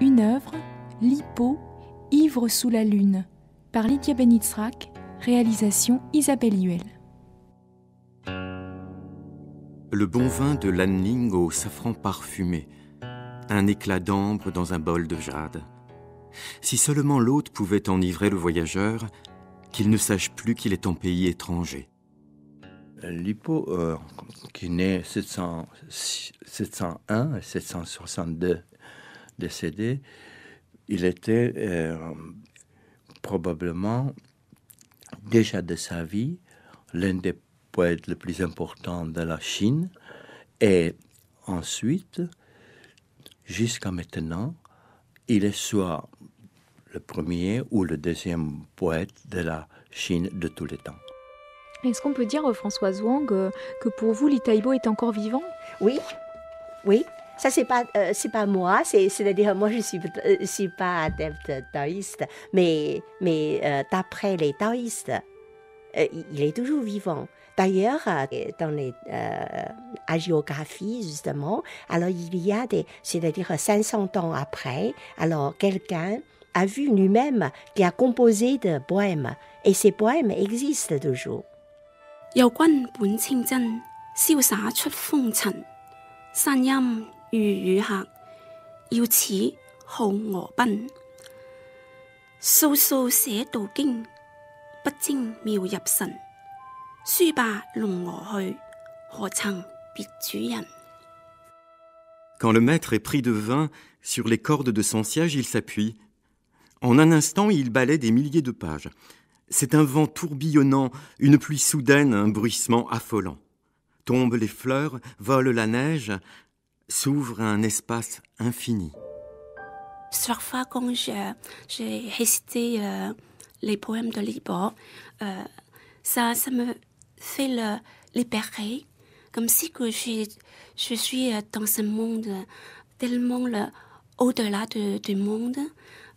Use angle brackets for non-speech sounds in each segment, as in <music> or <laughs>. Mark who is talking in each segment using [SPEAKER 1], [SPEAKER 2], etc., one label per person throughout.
[SPEAKER 1] une œuvre, Lipo, Ivre sous la lune, par Lydia Benitzrak, réalisation Isabelle Huel.
[SPEAKER 2] Le bon vin de l'Anning au safran parfumé, un éclat d'ambre dans un bol de jade. Si seulement l'hôte pouvait enivrer le voyageur,
[SPEAKER 3] qu'il ne sache plus qu'il est en pays étranger. Lippo, euh, qui naît 701 et 762 décédé, il était euh, probablement déjà de sa vie l'un des poètes les plus importants de la Chine et ensuite, jusqu'à maintenant, il est soit le premier ou le deuxième poète de la Chine de tous les temps.
[SPEAKER 1] Est-ce qu'on peut dire, euh, Françoise Wang, euh, que pour vous, l'Itaïbo est encore vivant Oui, oui, ça, c'est pas, euh, c'est pas moi.
[SPEAKER 4] C'est, c'est-à-dire, moi, je suis, euh, suis pas adepte taoïste, mais, mais euh, d'après les taoïstes, il est toujours vivant. D'ailleurs, dans les hagiographies, justement, alors il y a des, c'est-à-dire 500 ans après, alors quelqu'un a vu lui-même qui a composé de poèmes, et ces poèmes existent toujours.
[SPEAKER 5] Quand
[SPEAKER 2] le maître est pris de vin, sur les cordes de son siège, il s'appuie. En un instant, il balaie des milliers de pages. C'est un vent tourbillonnant, une pluie soudaine, un bruissement affolant. Tombent les fleurs, vole la neige, s'ouvre un espace infini.
[SPEAKER 5] fois, quand j'ai récité euh, les poèmes de Libor, euh, ça, ça me fait le libérer, comme si que je, je suis euh, dans un monde tellement au-delà de, du monde,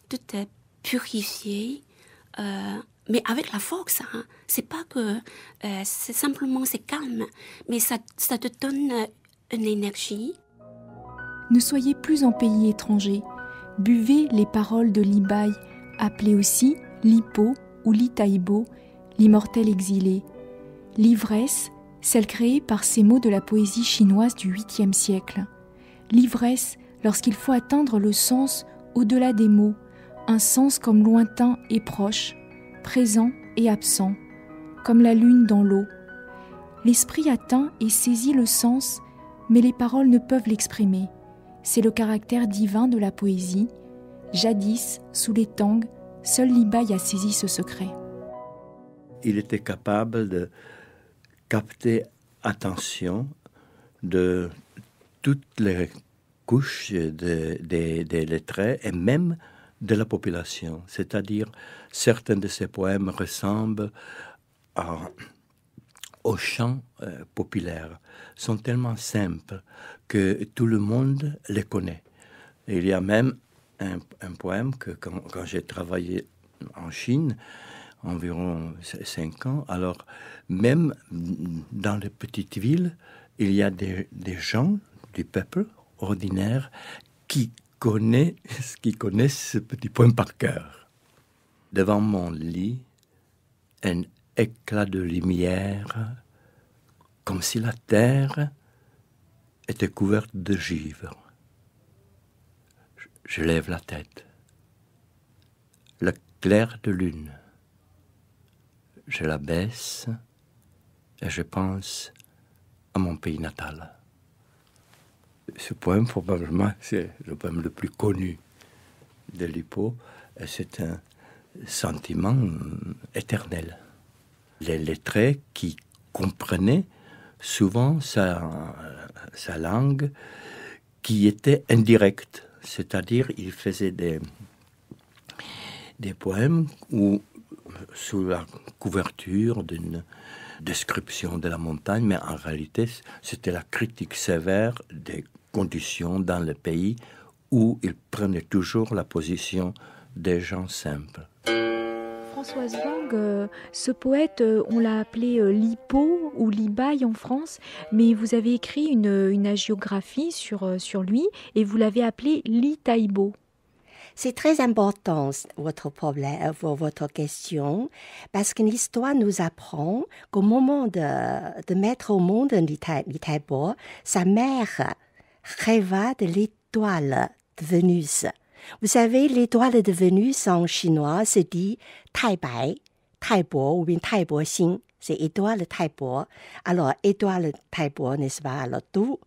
[SPEAKER 5] tout est purifié, mais avec la force. Hein. C'est pas que c'est simplement c'est calme, mais ça, ça te donne une énergie
[SPEAKER 1] ne soyez plus en pays étranger, buvez les paroles de Li Bai, appelé aussi Li Po ou Li Taibo, l'immortel exilé. L'ivresse, celle créée par ces mots de la poésie chinoise du 8e siècle. L'ivresse lorsqu'il faut atteindre le sens au-delà des mots, un sens comme lointain et proche, présent et absent, comme la lune dans l'eau. L'esprit atteint et saisit le sens, mais les paroles ne peuvent l'exprimer c'est le caractère divin de la poésie. Jadis, sous les tangs, seul Libaï a saisi ce secret.
[SPEAKER 3] Il était capable de capter attention de toutes les couches des de, lettrés et même de la population. C'est-à-dire, certains de ses poèmes ressemblent à aux chants euh, populaires sont tellement simples que tout le monde les connaît. il y a même un, poème que quand, j'ai travaillé en Chine, environ cinq ans, alors même dans les petites villes, il y a des, des gens du peuple ordinaire qui connaissent, <laughs> qui connaissent ce petit poème par cœur. Devant mon lit, un éclat de lumière, comme si la terre était couverte de givre. Je lève la tête. Le clair de lune. Je la baisse et je pense à mon pays natal. Ce poème, probablement, c'est le poème le plus connu de Lippo, et c'est un sentiment éternel les lettrés qui comprenaient souvent sa, langue qui était indirecte, c'est-à-dire il faisait des, des poèmes où, sous la couverture d'une description de la montagne, mais en réalité, c'était la critique sévère des conditions dans le pays où il prenait toujours la position des gens simples.
[SPEAKER 1] François Wang, euh, ce poète, euh, on l'a appelé euh, Lipo ou Libaï en France, mais vous avez écrit une, une agiographie sur, lui et vous l'avez appelé Li Taibo. C'est très important votre problème, votre question,
[SPEAKER 4] parce que l'histoire nous apprend qu'au moment de, mettre au monde Li Taibo, sa mère rêva de l'étoile de Vénus. Vous savez, l'étoile de Vénus en chinois se dit Tai Bai, Tai Bo ou bien Tai Bo C'est étoile Tai Bo. Alors, étoile Tai Bo, n'est-ce pas Alors, d'où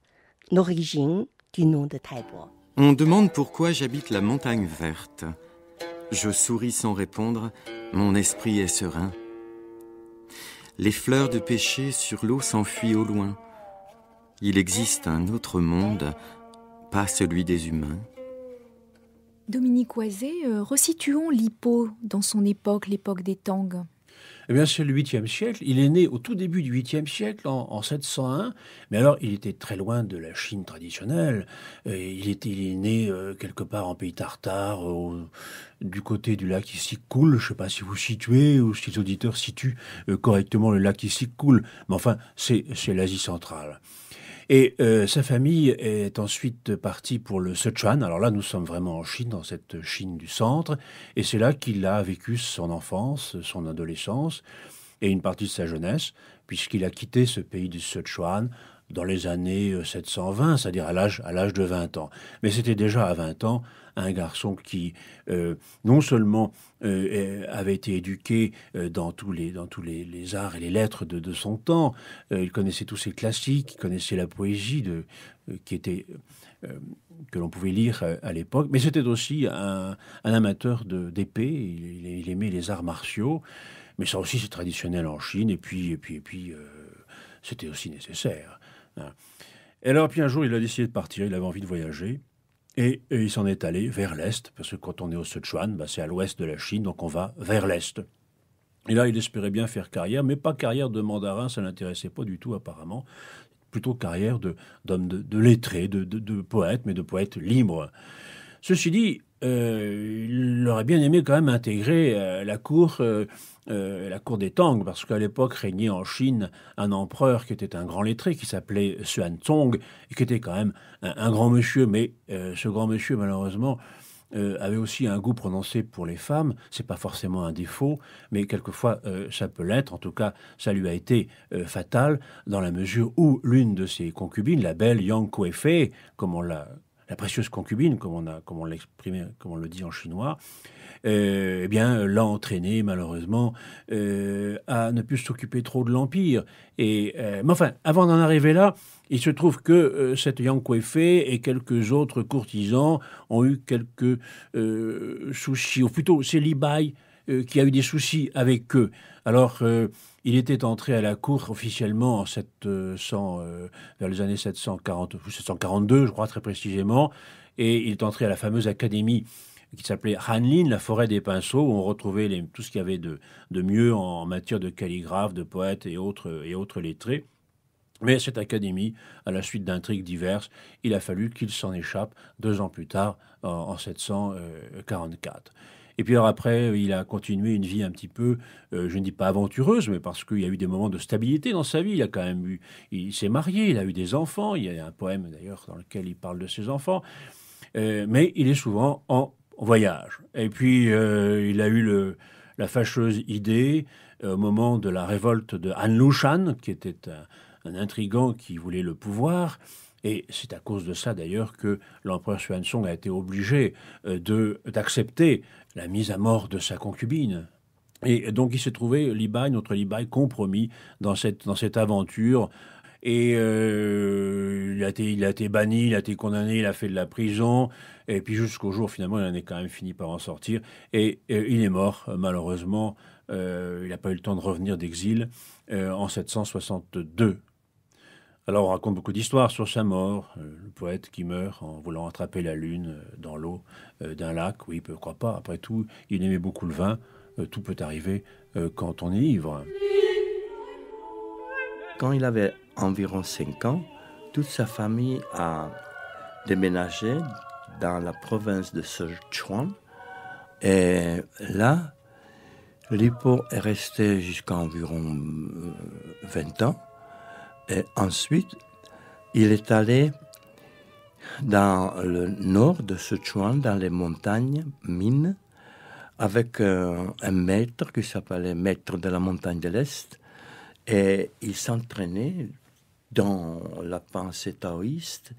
[SPEAKER 4] l'origine du nom de Tai Bo
[SPEAKER 2] On demande pourquoi j'habite la montagne verte. Je souris sans répondre, mon esprit est serein. Les fleurs de péché sur l'eau s'enfuient au loin. Il existe un autre monde, pas celui des humains.
[SPEAKER 1] Dominique Oisé, euh, resituons l'Hippo dans son époque, l'époque des Tangues.
[SPEAKER 6] Eh bien, c'est le 8e siècle. Il est né au tout début du 8e siècle, en, 701. Mais alors, il était très loin de la Chine traditionnelle. Euh, il, est né euh, quelque part en pays tartare, du côté du lac Issyk-Kul. Je ne sais pas si vous situez ou si les auditeurs situent correctement le lac Issyk-Kul. Mais enfin, c'est l'Asie centrale. Et euh, sa famille est ensuite partie pour le Sichuan. Alors là, nous sommes vraiment en Chine, dans cette Chine du centre. Et c'est là qu'il a vécu son enfance, son adolescence et une partie de sa jeunesse, puisqu'il a quitté ce pays du Sichuan dans les années 720, euh, c'est-à-dire à l'âge de 20 ans. Mais c'était déjà à 20 ans un garçon qui euh, non seulement euh, avait été éduqué euh, dans tous les, dans tous les, arts et les lettres de, son temps, il connaissait tous ses classiques, il connaissait la poésie de, qui était que l'on pouvait lire à l'époque, mais c'était aussi un, amateur d'épée, il, aimait les arts martiaux, mais ça aussi c'est traditionnel en Chine, et puis, et puis, et puis c'était aussi nécessaire. Hein. Et alors, puis un jour, il a décidé de partir, il avait envie de voyager, et, il s'en est allé vers l'est, parce que quand on est au Sichuan, bah, c'est à l'ouest de la Chine, donc on va vers l'est. Et là, il espérait bien faire carrière, mais pas carrière de mandarin, ça l'intéressait pas du tout apparemment. Plutôt carrière de, de, lettré, de, poète, mais de poète libre. Ceci dit, euh, il aurait bien aimé quand même intégrer euh, la cour. Euh, euh, la cour des Tang, parce qu'à l'époque régnait en Chine un empereur qui était un grand lettré, qui s'appelait Xuan Tong et qui était quand même un, grand monsieur, mais euh, ce grand monsieur, malheureusement, euh, avait aussi un goût prononcé pour les femmes. C'est pas forcément un défaut, mais quelquefois ça peut l'être. En tout cas, ça lui a été fatal dans la mesure où l'une de ses concubines, la belle Yang Kuefei, comme on l'a la précieuse concubine, comme on, a, comme on comme on le dit en chinois, euh, eh bien, l'a entraîné malheureusement euh, à ne plus s'occuper trop de l'empire. Et euh, mais enfin, avant d'en arriver là, il se trouve que cette Yang Kuefei et quelques autres courtisans ont eu quelques soucis, ou plutôt c'est Li Bai qui a eu des soucis avec eux. Alors il était entré à la cour officiellement en euh, euh, vers les années 740 742, je crois très précisément, et il est entré à la fameuse académie qui s'appelait Hanlin, la forêt des pinceaux, où on retrouvait tout ce qu'il y avait de, mieux en, matière de calligraphe, de poète et autres, et autres lettrés. Mais cette académie, à la suite d'intrigues diverses, il a fallu qu'il s'en échappe deux ans plus tard, en 744. Et puis alors après, euh, il a continué une vie un petit peu, euh, je ne dis pas aventureuse, mais parce qu'il y a eu des moments de stabilité dans sa vie. Il a quand même eu, il s'est marié, il a eu des enfants. Il y a un poème d'ailleurs dans lequel il parle de ses enfants. Euh, mais il est souvent en voyage. Et puis il a eu le, la fâcheuse idée au moment de la révolte de Han Lushan, qui était un, intrigant qui voulait le pouvoir. Et c'est à cause de ça d'ailleurs que l'empereur Xuanzong a été obligé d'accepter la mise à mort de sa concubine. Et donc il s'est trouvé Libye notre Libye compromis dans cette, dans cette aventure. Et euh, il, a été, il a été banni, il a été condamné, il a fait de la prison. Et puis jusqu'au jour, finalement, il en est quand même fini par en sortir. Et, euh, il est mort, euh, malheureusement. il n'a pas eu le temps de revenir d'exil en 762. Alors on raconte beaucoup d'histoires sur sa mort, euh, le poète qui meurt en voulant attraper la lune euh, dans l'eau euh, d'un lac, oui, pourquoi pas, après tout, il aimait beaucoup le vin, tout peut arriver quand on est ivre. Quand il avait environ
[SPEAKER 3] 5 ans, toute sa famille a déménagé dans la province de
[SPEAKER 6] Sichuan.
[SPEAKER 3] Et là, Lippo est resté jusqu'à environ 20 ans. Et ensuite, il est allé dans le nord de Sichuan, dans les montagnes, mines, avec un, euh, un maître qui s'appelait Maître de la montagne de l'Est. Et il s'entraînait dans la pensée taoïste,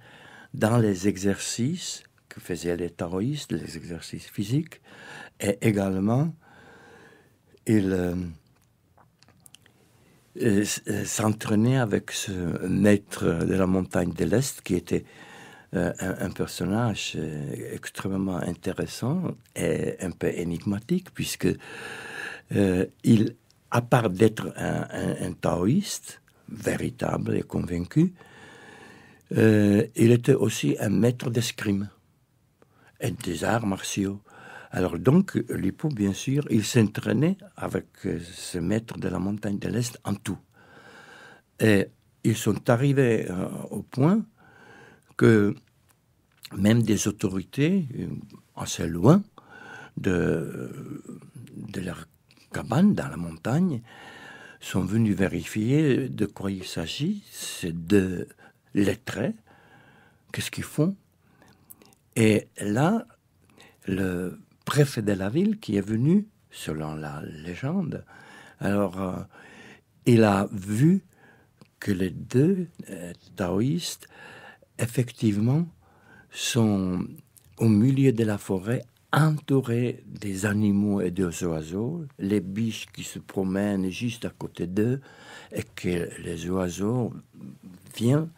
[SPEAKER 3] dans les exercices que faisaient les taoïstes, les exercices physiques, et également il euh, s'entraîner avec ce maître de la montagne de l'Est qui était euh, un, personnage euh, extrêmement intéressant et un peu énigmatique puisque euh, il, à part d'être un, taoïste véritable et convaincu, il était aussi un maître d'escrime et des arts martiaux. Alors donc, Lippo, bien sûr, il s'entraînait avec euh, ce maître de la montagne de l'Est en tout. Et ils sont arrivés euh, au point que même des autorités, euh, assez loin de, de leur cabane dans la montagne, sont venus vérifier de quoi il s'agit, de les traits qu'est-ce qu'ils font. Et là, le préfet de la ville qui est venu, selon la légende. Alors, euh, il a vu que les deux euh, taoïstes, effectivement, sont au milieu de la forêt, entourés des animaux et des oiseaux, les biches qui se promènent juste à côté d'eux, et que les oiseaux viennent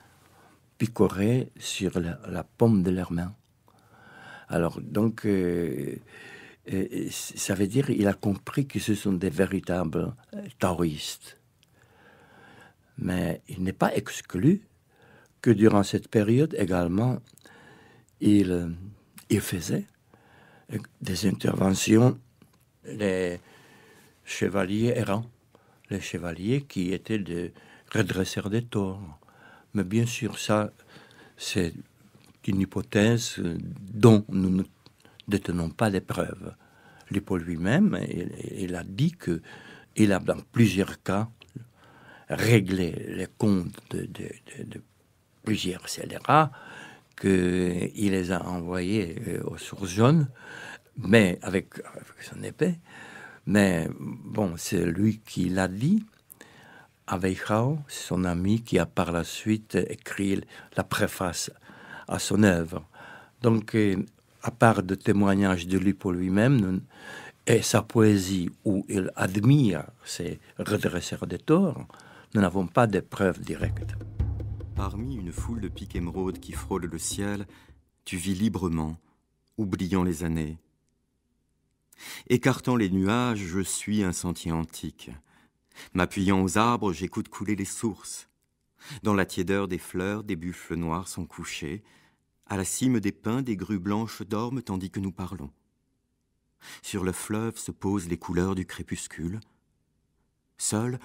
[SPEAKER 3] picorer sur la, la de leurs mains. Alors, donc, euh, euh, ça veut dire qu'il a compris que ce sont des véritables euh, taoïstes. Mais il n'est pas exclu que durant cette période également, il, il faisait des interventions, les chevaliers errants, les chevaliers qui étaient des redresseurs des torts. Mais bien sûr, ça, c'est une hypothèse dont nous ne détenons pas les preuves. L'hypothèse lui-même, il, a dit que il a dans plusieurs cas réglé les comptes de, plusieurs scélérats, qu'il les a envoyés euh, aux sources jaunes, mais avec, son épée. Mais bon, c'est lui qui l'a dit. Aveirao, son ami, qui a par la suite écrit la préface à son œuvre. Donc, euh, à part de témoignages de lui pour lui-même, et sa poésie où il admire ses redresseurs de torts, nous n'avons pas de preuves directes.
[SPEAKER 2] Parmi une foule de piques émeraudes qui frôlent le ciel, tu vis librement, oubliant les années. Écartant les nuages, je suis un sentier antique. M'appuyant aux arbres, j'écoute couler les sources. Dans la tiédeur des fleurs, des buffles noirs sont couchés, à la cime des pins, des grues blanches dorment tandis que nous parlons. Sur le fleuve se posent les couleurs du crépuscule. Seul,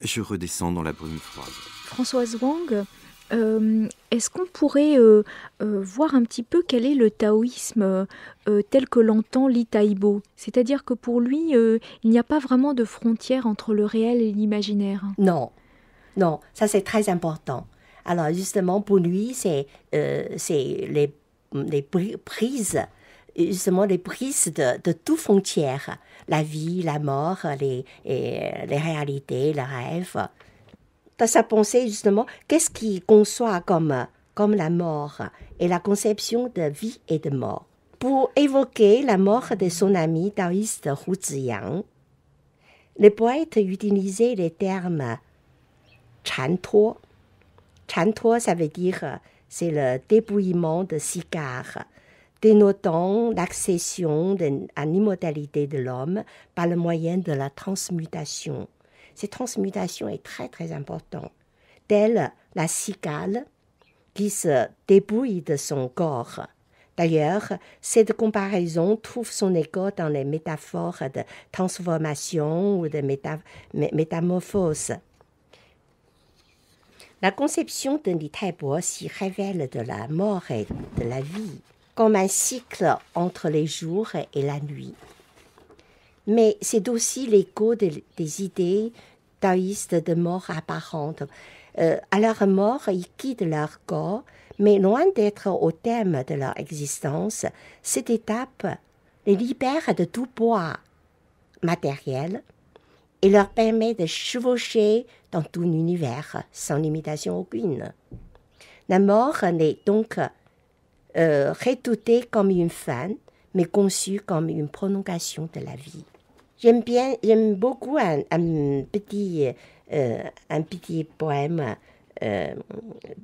[SPEAKER 2] je redescends dans la brume froide.
[SPEAKER 1] Françoise Wang, euh, est-ce qu'on pourrait euh, euh, voir un petit peu quel est le taoïsme tel que l'entend Li Taibo C'est-à-dire que pour lui, il n'y a pas vraiment de frontière entre le réel et l'imaginaire.
[SPEAKER 4] Non, non, ça c'est très important. Alors justement, pour lui, c'est euh, les, prises justement les prises de, de frontières, frontière, la vie, la mort, les, les réalités, le rêve Dans sa pensée, justement, qu'est-ce qu'il conçoit comme, comme la mort et la conception de vie et de mort Pour évoquer la mort de son ami taoïste Hu Ziyang, le poète utilisait les termes « chantuo » Chantor, ça veut dire euh, c'est le dépouillement de cigares, dénotant l'accession à l'immortalité de l'homme par le moyen de la transmutation. Cette transmutation est très très importante, telle la cigale qui se dépouille de son corps. D'ailleurs, cette comparaison trouve son écho dans les métaphores de transformation ou de métamorphose. La conception de Li s'y révèle de la mort et de la vie, comme un cycle entre les jours et la nuit. Mais c'est aussi l'écho des idées taoïstes de mort apparente. Euh, à leur mort, ils quittent leur corps, mais loin d'être au thème de leur existence, cette étape les libère de tout poids matériel, et leur permet de chevaucher dans tout l'univers sans limitation aucune. La mort n'est donc euh, comme une fin, mais conçue comme une prolongation de la vie. J'aime bien, j'aime beaucoup un, petit, euh, un petit poème euh,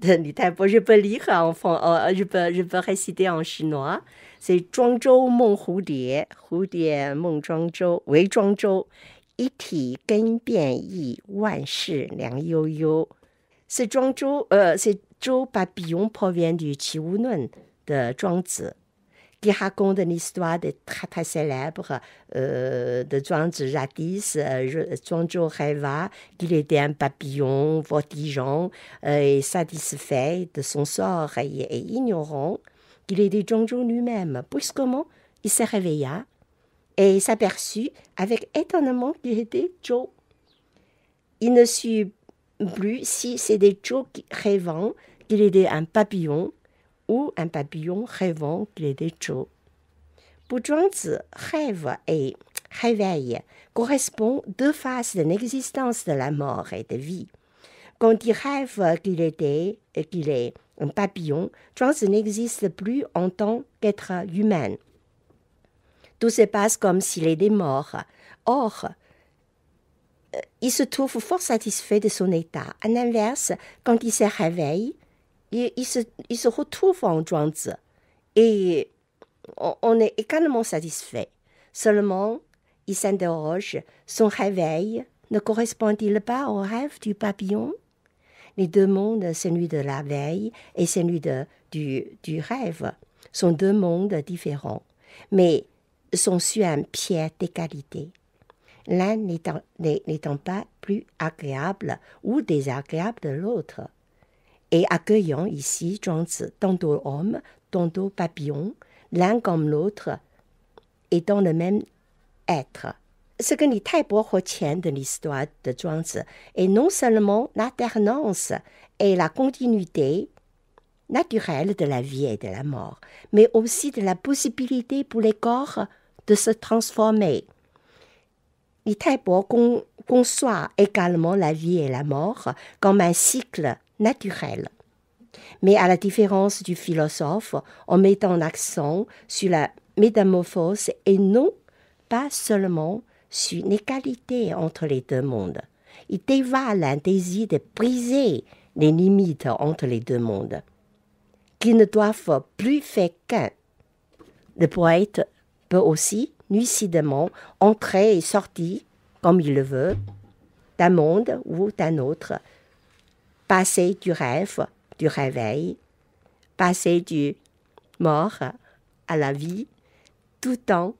[SPEAKER 4] de Je peux lire en je peux, je peux réciter en chinois. C'est Zhuangzhou Meng Hu Die Meng Zhuangzhou, Wei Zhuangzhou. Et qui gagne yi, wan shi, liang yo yo. C'est Zhuang c'est papillon provient du Qi Wunun de Zhuangzi, qui raconte une histoire de très célèbre de Zhuangzi jadis. Zhuang Zhou rêva qu'il était un papillon, voltigeant et satisfait de son sort et ignorant qu'il était Zhuang lui-même. Puis comment il se réveilla? et s'aperçut avec étonnement qu'il était Joe. Il ne sut plus si c'était Joe rêvant qu'il était un papillon ou un papillon rêvant qu'il était Joe. Pour Zhuangzi, rêve et réveil correspondent deux faces de l'existence de la mort et de vie. Quand il rêve qu'il était qu'il est un papillon, Zhuangzi n'existe plus en tant qu'être humain. Tout se passe comme s'il était mort. Or, euh, il se trouve fort satisfait de son état. À l'inverse, quand il se réveille, il, se, retrouve en Zhuangzi. Et on, est également satisfait. Seulement, il s'interroge, son réveil ne correspond-il pas au rêve du papillon Les deux mondes, celui de la veille et celui de, du, du rêve, sont deux mondes différents. Mais sont sur un pied d'égalité, l'un n'étant pas plus agréable ou désagréable de l'autre. Et accueillant ici Zhuangzi, tantôt homme, tantôt papillon, l'un comme l'autre, étant le même être. Ce que les Taïbo retiennent de l'histoire de Zhuangzi est non seulement l'alternance et la continuité naturelle de la vie et de la mort, mais aussi de la possibilité pour les corps de se transformer. Il beau qu'on conçoit également la vie et la mort comme un cycle naturel. Mais à la différence du philosophe, en mettant en accent sur la métamorphose et non pas seulement sur l'égalité entre les deux mondes. Il dévale un désir de briser les limites entre les deux mondes, qui ne doivent plus faire qu'un. Le poète aussi, nucidement entrer et sortir, comme il le veut, d'un monde ou d'un autre, passer du rêve, du réveil, passer du mort à la vie, tout en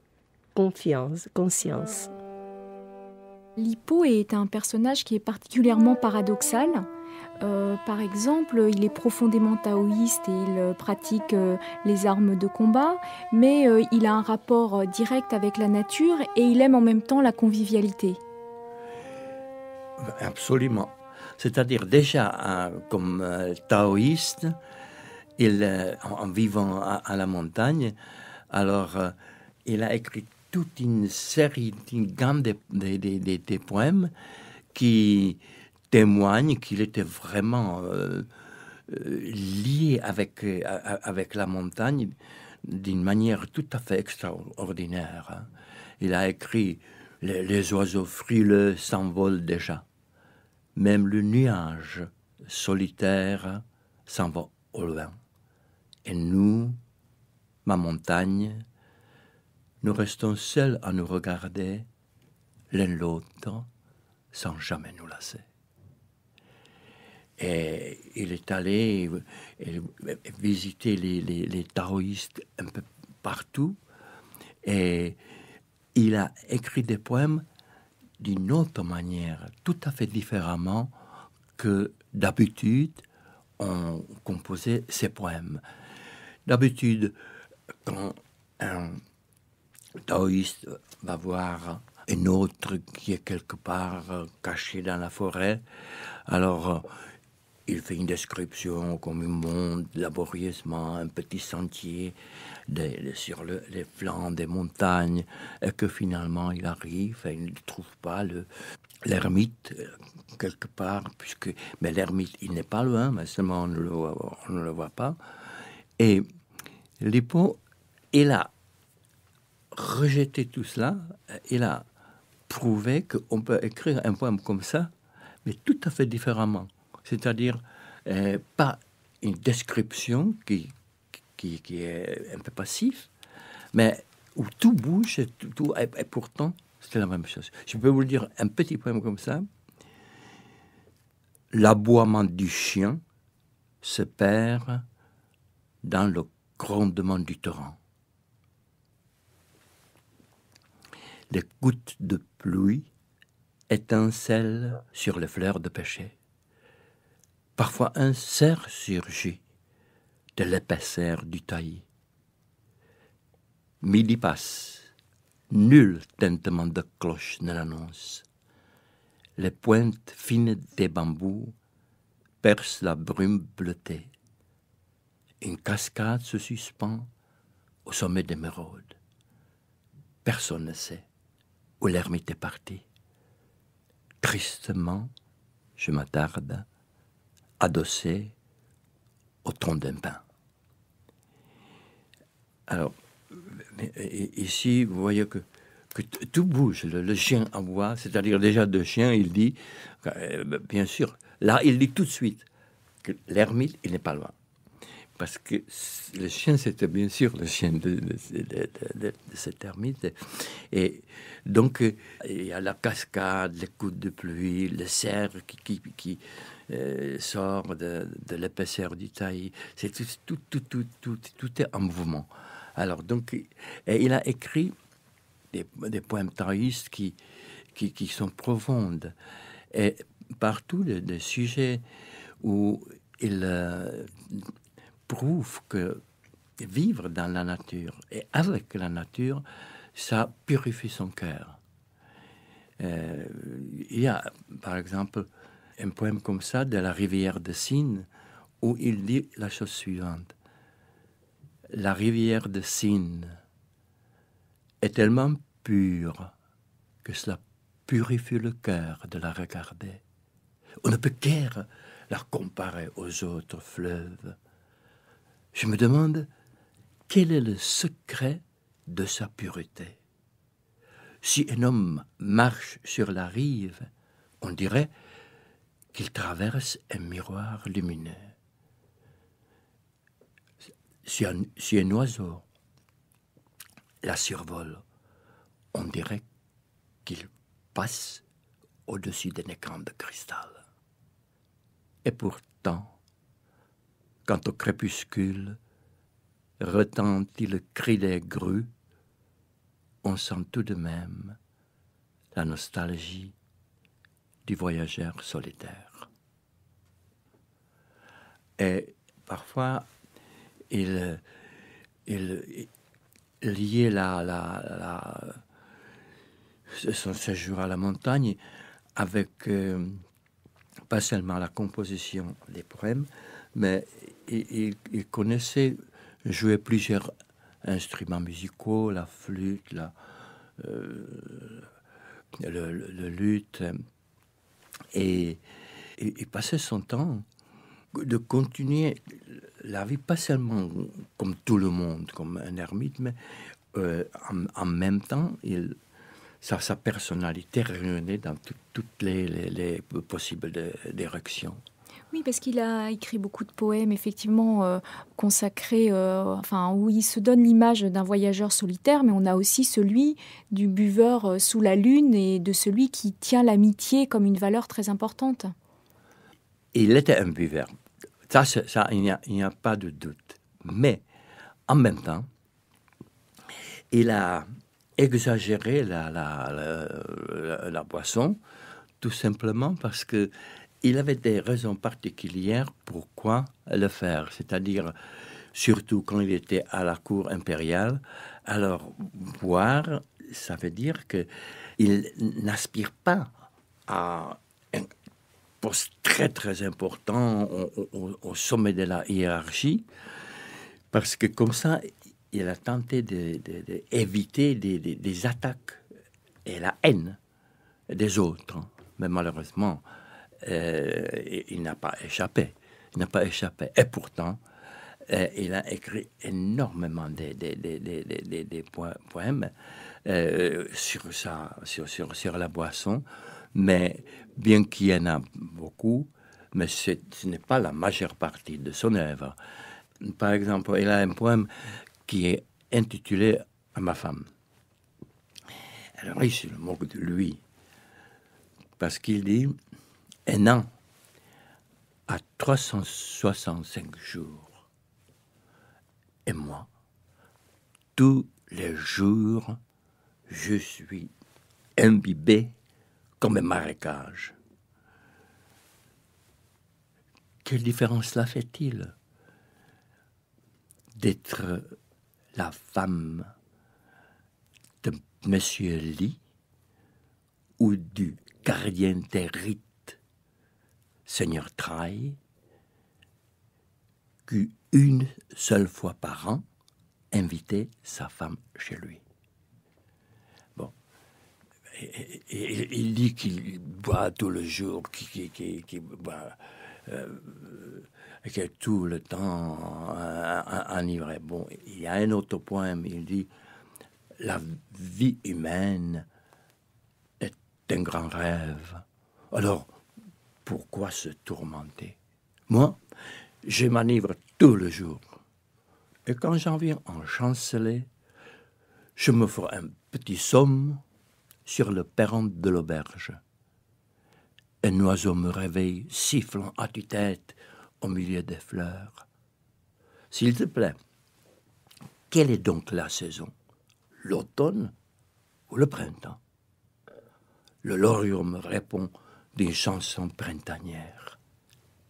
[SPEAKER 4] confiance, conscience.
[SPEAKER 1] L'hypo est un personnage qui est particulièrement paradoxal, euh, par exemple, il est profondément taoïste et il euh, pratique euh, les armes de combat, mais il a un rapport direct avec la nature et il aime en même temps la convivialité.
[SPEAKER 3] Ben, absolument. C'est-à-dire déjà, hein, comme taoïste, en vivant à, la montagne, alors il a écrit toute une série, une gamme de, de poèmes qui, témoigne qu'il était vraiment euh, euh, lié avec, euh, avec la montagne d'une manière tout à fait extraordinaire. Hein. Il a écrit les, les oiseaux frileux s'envolent déjà. Même le nuage solitaire s'en va au loin. Et nous, ma montagne, nous restons seuls à nous regarder l'un l'autre sans jamais nous lasser. Et il est allé euh, visiter les, les, taoïstes un peu partout. Et il a écrit des poèmes d'une autre manière, tout à fait différemment que d'habitude on composait ses poèmes. D'habitude, quand un taoïste va voir un autre qui est quelque part caché dans la forêt, alors il fait une description comme il monde laborieusement un petit sentier sur les flancs des montagnes et que finalement il arrive et il ne trouve pas l'ermite euh, quelque part, puisque mais l'ermite il n'est pas loin, mais seulement on ne le voit, on le voit pas. Et Lippo, il a rejeté tout cela, il a prouvé qu'on peut écrire un poème comme ça, mais tout à fait différemment c'est-à-dire euh, pas une description qui, qui, qui, est un peu passif, mais où tout bouge et, tout, tout pourtant c'était la même chose. Je peux vous le dire un petit poème comme ça. L'aboiement du chien se perd dans le grondement du torrent. Les gouttes de pluie étincellent sur les fleurs de pêcher parfois un cerf surgit de l'épaisseur du taillis. Midi passe, nul tintement de cloche ne l'annonce. Les pointes fines des bambous percent la brume bleutée. Une cascade se suspend au sommet d'émeraude. Personne ne sait où l'ermite est parti. Tristement, je m'attarde adossé au tronc d'un pin. Alors, ici, vous voyez que, tout bouge. Le, chien chien aboie, c'est-à-dire déjà deux chiens. il dit, euh, bah, bien sûr, là, il dit tout de suite que l'ermite, il n'est pas loin. Parce que le chien, c'était bien sûr le chien de, de, cette ermite. Et donc, euh, il y a la cascade, les coups de pluie, le cerfs qui, qui, qui euh, sort de, l'épaisseur du taille. C'est tout, tout, tout, tout, tout, est en mouvement. Alors, donc, il a écrit des, poèmes taoïstes qui, qui, sont profondes. Et partout, des, sujets où il euh, prouve que vivre dans la nature et avec la nature, ça purifie son cœur. Euh, il y a, par exemple, un poème comme ça de la rivière de Sine où il dit la chose suivante. La rivière de Sine est tellement pure que cela purifie le cœur de la regarder. On ne peut guère la comparer aux autres fleuves. Je me demande quel est le secret de sa pureté. Si un homme marche sur la rive, on dirait qu'il traverse un miroir lumineux. Si un, oiseau la survole, on dirait qu'il passe au-dessus d'un écran de cristal. Et pourtant, quand au crépuscule retentit le cri des grues, on sent tout de même la nostalgie du voyageur solitaire. Et parfois, il, il, liait la, son séjour à la montagne avec euh, pas seulement la composition des poèmes, mais il, connaissait jouait plusieurs instruments musicaux, la flûte, la, euh, le, le, luth, et il passait son temps de continuer la vie, pas seulement comme tout le monde, comme un ermite, mais euh, en, même temps, il, sa, sa personnalité réunit dans toutes les, possibles directions.
[SPEAKER 1] Oui, parce qu'il a écrit beaucoup de poèmes, effectivement, euh, consacrés, euh, enfin, où il se donne l'image d'un voyageur solitaire, mais on a aussi celui du buveur sous la lune et de celui qui tient l'amitié comme une valeur très importante.
[SPEAKER 3] Il était un buveur ça, ça il n'y a, pas de doute. Mais en même temps, il a exagéré la, la, la, la boisson, tout simplement parce que il avait des raisons particulières pourquoi le faire, c'est-à-dire surtout quand il était à la cour impériale. Alors boire, ça veut dire que il n'aspire pas à très très important au, sommet de la hiérarchie, parce que comme ça, il a tenté d'éviter des, attaques et la haine des autres. Hein. Mais malheureusement, euh, il n'a pas échappé. n'a pas échappé. Et pourtant, euh, il a écrit énormément des poèmes euh, sur, ça, sur, la boisson. Mais bien qu'il y en a beaucoup, mais ce n'est pas la majeure partie de son œuvre. Par exemple, il a un poème qui est intitulé À ma femme. Alors il se moque de lui, parce qu'il dit Un an à 365 jours, et moi, tous les jours, je suis imbibé comme un marécage. Quelle différence cela fait-il d'être la femme de Monsieur Lee ou du gardien des rites, Seigneur Trail, qui une seule fois par an invitait sa femme chez lui il dit qu'il boit tout le jour, qu'il est euh, tout le temps enivré. Bon, il y a un autre point, il dit La vie humaine est un grand rêve. Alors, pourquoi se tourmenter Moi, je m'enivre tout le jour. Et quand j'en viens en chanceler, je me fais un petit somme sur le perron de l'auberge. Un oiseau me réveille, sifflant à tue-tête au milieu des fleurs. S'il te plaît, quelle est donc la saison L'automne ou le printemps Le lorium me répond d'une chanson printanière.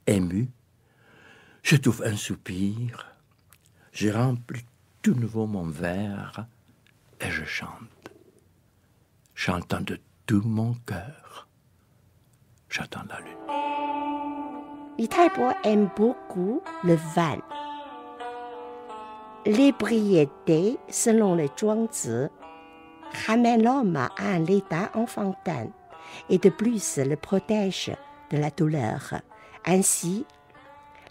[SPEAKER 3] Ému, j'étouffe un soupir, je remplis tout nouveau mon verre et je chante. J'entends de tout mon cœur. J'attends la lune.
[SPEAKER 4] Les Taibo aiment beaucoup le vin. L'ébriété, selon le Zhuangzi, ramène l'homme à un état enfantin et de plus le protège de la douleur. Ainsi,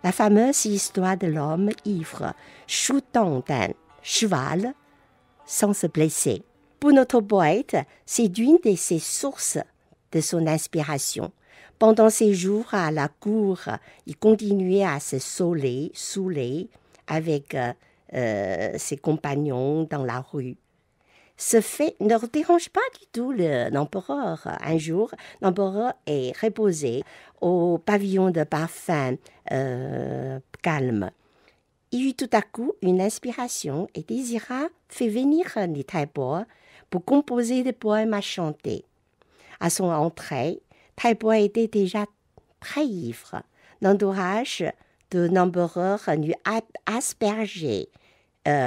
[SPEAKER 4] la fameuse histoire de l'homme ivre, shootant d'un cheval sans se blesser. Pour notre poète, c'est d'une de ses sources de son inspiration. Pendant ses jours à la cour, il continuait à se sauler, saouler avec euh, euh, ses compagnons dans la rue. Ce fait ne dérange pas du tout l'empereur. Un jour, l'empereur est reposé au pavillon de parfum euh, calme. Il eut tout à coup une inspiration et désira faire venir les composer des poèmes à chanter. À son entrée, Taibo était déjà très ivre. L'entourage de nombreux lui a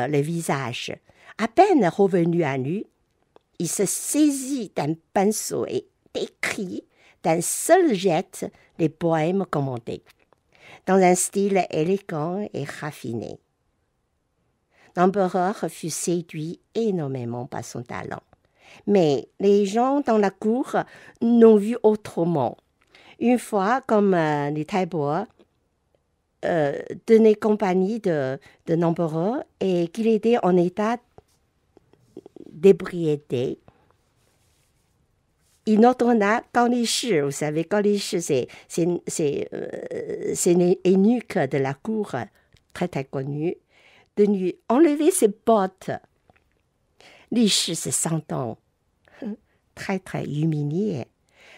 [SPEAKER 4] le visage. À peine revenu à nu, il se saisit d'un pinceau et écrit d'un seul jet les poèmes commentés, dans un style élégant et raffiné. L'empereur fut séduit énormément par son talent. Mais les gens dans la cour n'ont vu autrement. Une fois, comme euh, les Taïbois euh, tenaient compagnie de, de l'empereur et qu'il était en état d'ébriété, il ordonna quand les vous savez, quand les c'est, c'est, euh, énuque de la cour très très connue, de nuit, enlever ses bottes. Li se sentant <laughs> très très humilié,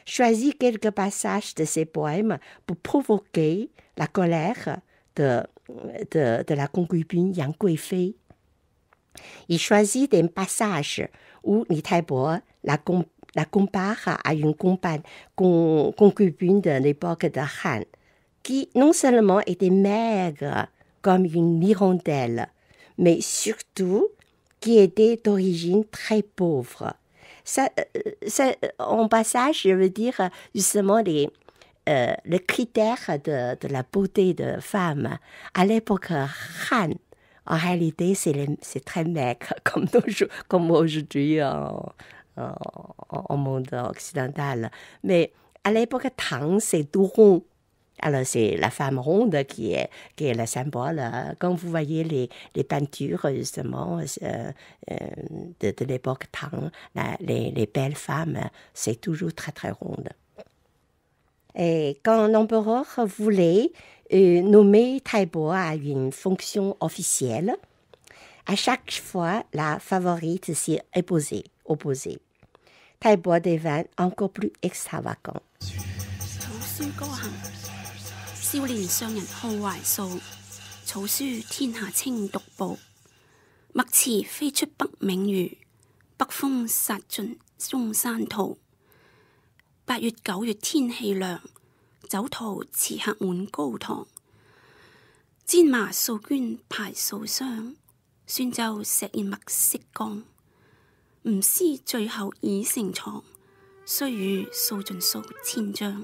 [SPEAKER 4] choisit quelques passages de ses poèmes pour provoquer la colère de, de, la concubine Yang Guifei. Il choisit des passages où Li Taibo la, compare à une concubine de l'époque de Han, qui non seulement était maigre, comme une hirondelle, mais surtout qui était d'origine très pauvre. Ça, euh, euh, en passage, je veux dire justement les, euh, critère critères de, la beauté de femme. À l'époque Han, en réalité, c'est très maigre, <laughs> comme, comme aujourd'hui au monde occidental. Mais à l'époque Tang, c'est tout alors, c'est la femme ronde qui est, qui est le symbole. Quand euh, vous voyez les, peintures, euh, justement, euh, de, l'époque Tang, les, belles femmes, c'est toujours très, très ronde. Et quand l'empereur voulait nommer Taibo à une fonction officielle, à chaque fois, la favorite s'y opposée. opposée. Taibo devint encore plus extravagant.
[SPEAKER 5] 少年上人好怀素，草书天下称独步。墨池飞出北溟鱼，北风杀尽中山兔。八月九月天气凉，酒徒持客满高堂。煎麻素绢排素霜，宣州石砚墨色光。吾思最后已成藏，须臾扫尽数千章。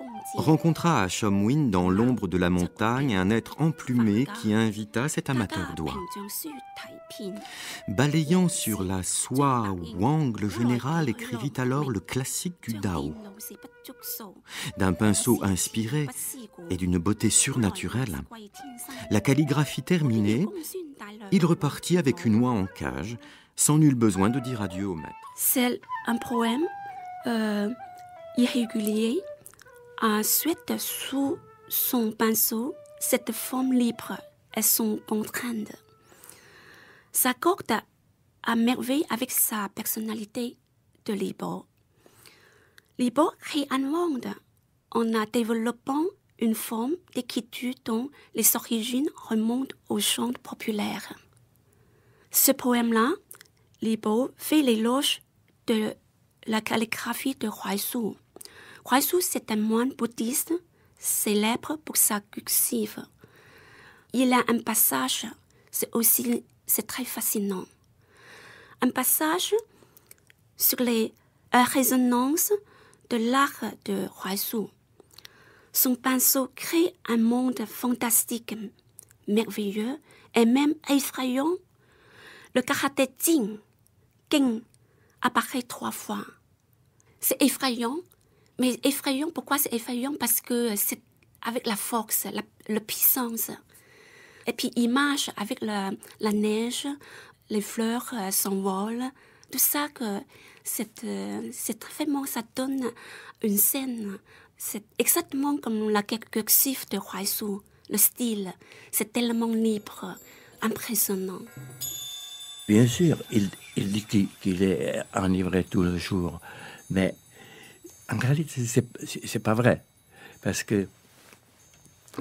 [SPEAKER 2] rencontra à Shomwin, dans l'ombre de la montagne, un être emplumé qui invita cet amateur d'oie. Balayant sur la soie Wang, le général écrivit alors le classique du Dao. D'un pinceau inspiré et d'une beauté surnaturelle, la calligraphie terminée, il repartit avec une oie en cage, sans nul besoin de dire adieu au maître.
[SPEAKER 5] C'est un poème irrégulier Ensuite, sous son pinceau, cette forme libre est son contrainte. S'accorde à merveille avec sa personnalité de Libo. Libo crée un monde en a développant une forme d'écriture dont les origines remontent au chant populaire. Ce poème-là, Libo fait l'éloge de la calligraphie de Huaizhou. Huaisu, c'est un moine bouddhiste célèbre pour sa cursive. Il a un passage, c'est aussi c'est très fascinant. Un passage sur les résonances de l'art de Huaisu. Son pinceau crée un monde fantastique, merveilleux et même effrayant. Le karaté Ting, King, apparaît trois fois. C'est effrayant mais effrayant, pourquoi c'est effrayant Parce que c'est avec la force, la, puissance. Et puis marche avec la, neige, les fleurs euh, s'envolent. Tout ça, que euh, c'est très vraiment, ça donne une scène. C'est exactement comme la cursive de Huaisu. Le style, c'est tellement libre, impressionnant.
[SPEAKER 3] Bien sûr, il, dit qu'il est enivré tout le jour, mais en réalité, c'est pas vrai. Parce que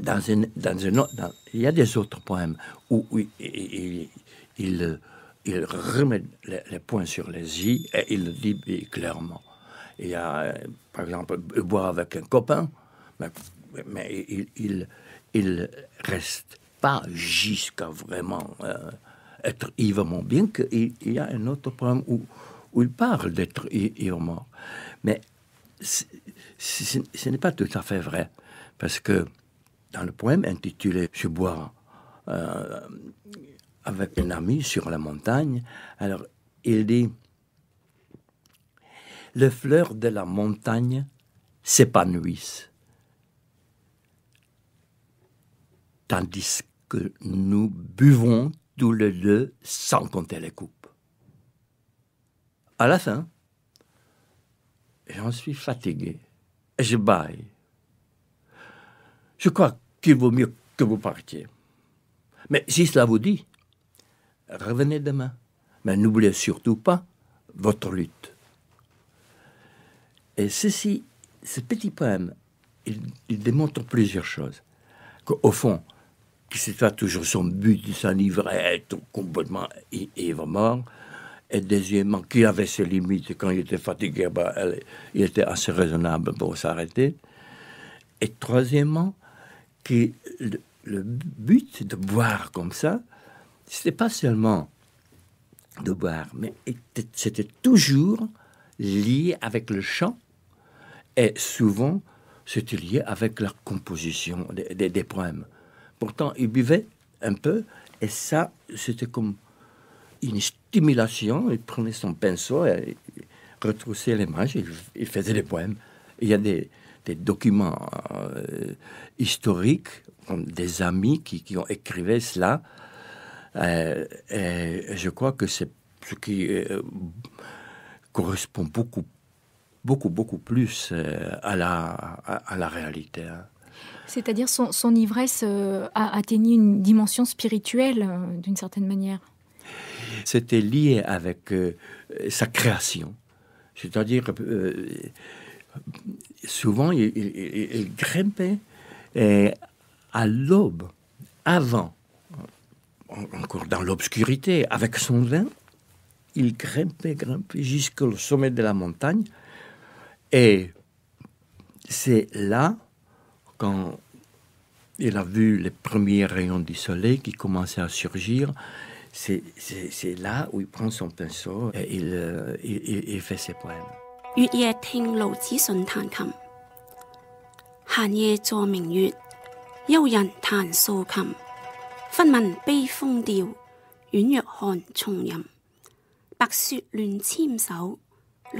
[SPEAKER 3] dans une, dans une il y a des autres poèmes où, où il, il, il, remet les, points sur les i et il le dit clairement. Il y a, par exemple, boire avec un copain, mais, mais il, il, reste pas jusqu'à vraiment euh, être ivrement, bien qu'il y a un autre poème où, où il parle d'être ivrement. Mais ce n'est pas tout à fait vrai, parce que dans le poème intitulé Je bois euh, avec un ami sur la montagne, alors il dit Les fleurs de la montagne s'épanouissent, tandis que nous buvons tous les deux sans compter les coupes. À la fin, j'en suis fatigué. et Je baille. Je crois qu'il vaut mieux que vous partiez. Mais si cela vous dit, revenez demain. Mais n'oubliez surtout pas votre lutte. Et ceci, ce petit poème, il, démontre plusieurs choses. Qu'au fond, que ce soit toujours son but de s'enivrer, être complètement et vraiment... Et deuxièmement, qu'il avait ses limites. Quand il était fatigué, bah, il était assez raisonnable pour s'arrêter. Et troisièmement, que le, but de boire comme ça, c'était pas seulement de boire, mais c'était toujours lié avec le chant. Et souvent, c'était lié avec la composition des, des, des poèmes. Pourtant, il buvait un peu, et ça, c'était comme une stimulation. Il prenait son pinceau, et il retroussait les manches, il, faisait des poèmes. Il y a des, documents euh, historiques, des amis qui, ont écrivé cela. Euh, et je crois que c'est ce qui euh, correspond beaucoup, beaucoup, beaucoup plus à, la, à, la réalité. Hein.
[SPEAKER 1] C'est-à-dire son, son ivresse a atteint une dimension spirituelle d'une certaine manière.
[SPEAKER 3] C'était lié avec euh, sa création. C'est-à-dire, euh, souvent, il, grimpait et euh, à l'aube, avant, encore dans l'obscurité, avec son vin, il grimpait, grimpait jusqu'au sommet de la montagne. Et c'est là, quand il a vu les premiers rayons du soleil qui commençaient à surgir, 月月，
[SPEAKER 5] 夜夜子琴，琴。坐明幽人素悲若寒吟。白雪绿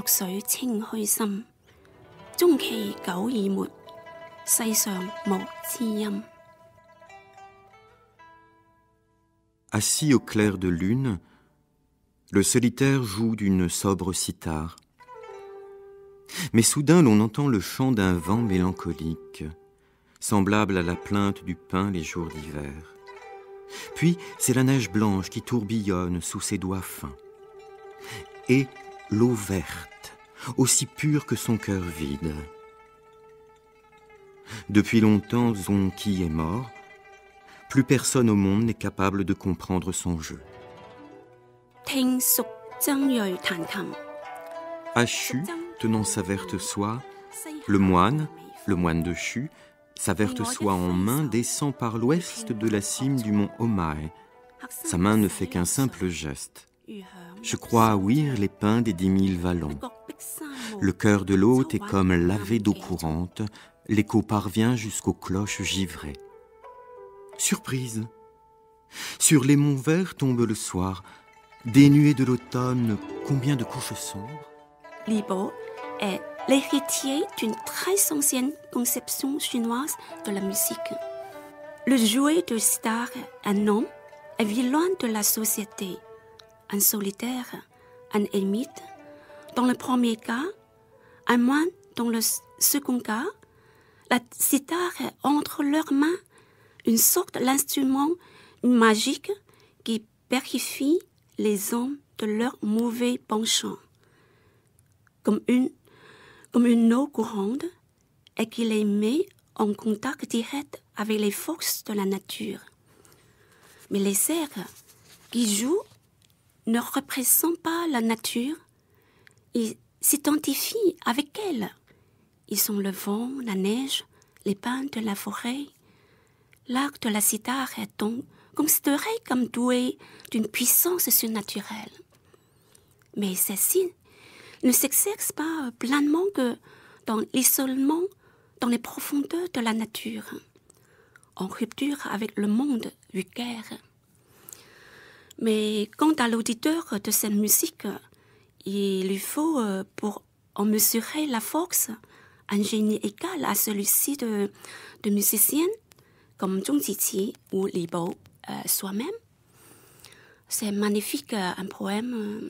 [SPEAKER 5] 水清期久已世上无知音。
[SPEAKER 2] assis au clair de lune, le solitaire joue d'une sobre cithare. Mais soudain l'on entend le chant d'un vent mélancolique, semblable à la plainte du pin les jours d'hiver. Puis c'est la neige blanche qui tourbillonne sous ses doigts fins. Et l'eau verte, aussi pure que son cœur vide. Depuis longtemps, Zonki est mort, plus personne au monde n'est capable de comprendre son jeu. À Chu, tenant sa verte soie, le moine, le moine de Chu, sa verte soie en main descend par l'ouest de la cime du mont Omae. Sa main ne fait qu'un simple geste. Je crois ouïr les pins des dix mille vallons. Le cœur de l'hôte est comme lavé d'eau courante, l'écho parvient jusqu'aux cloches givrées. Surprise. Sur les monts verts tombe le soir, dénué de l'automne, combien de couches sombres
[SPEAKER 5] Libo est l'héritier d'une très ancienne conception chinoise de la musique. Le jouet de star, un homme, est loin de la société, un solitaire, un ermite. Dans le premier cas, un moine dans le second cas, la sitar entre leurs mains une sorte d'instrument magique qui purifie les hommes de leurs mauvais penchants, comme une, comme une eau courante, et qui les met en contact direct avec les forces de la nature. Mais les cerfs qui jouent ne représentent pas la nature, ils s'identifient avec elle. Ils sont le vent, la neige, les pins de la forêt, L'art de la cithare est donc considéré comme doué d'une puissance surnaturelle. Mais celle-ci ne s'exerce pas pleinement que dans l'isolement, dans les profondeurs de la nature, en rupture avec le monde vulgaire. Mais quant à l'auditeur de cette musique, il lui faut, euh, pour en mesurer la force, un génie égal à celui-ci de, de musicienne comme Zhong ou Li Bo euh, soi-même. C'est magnifique euh, un poème. Euh,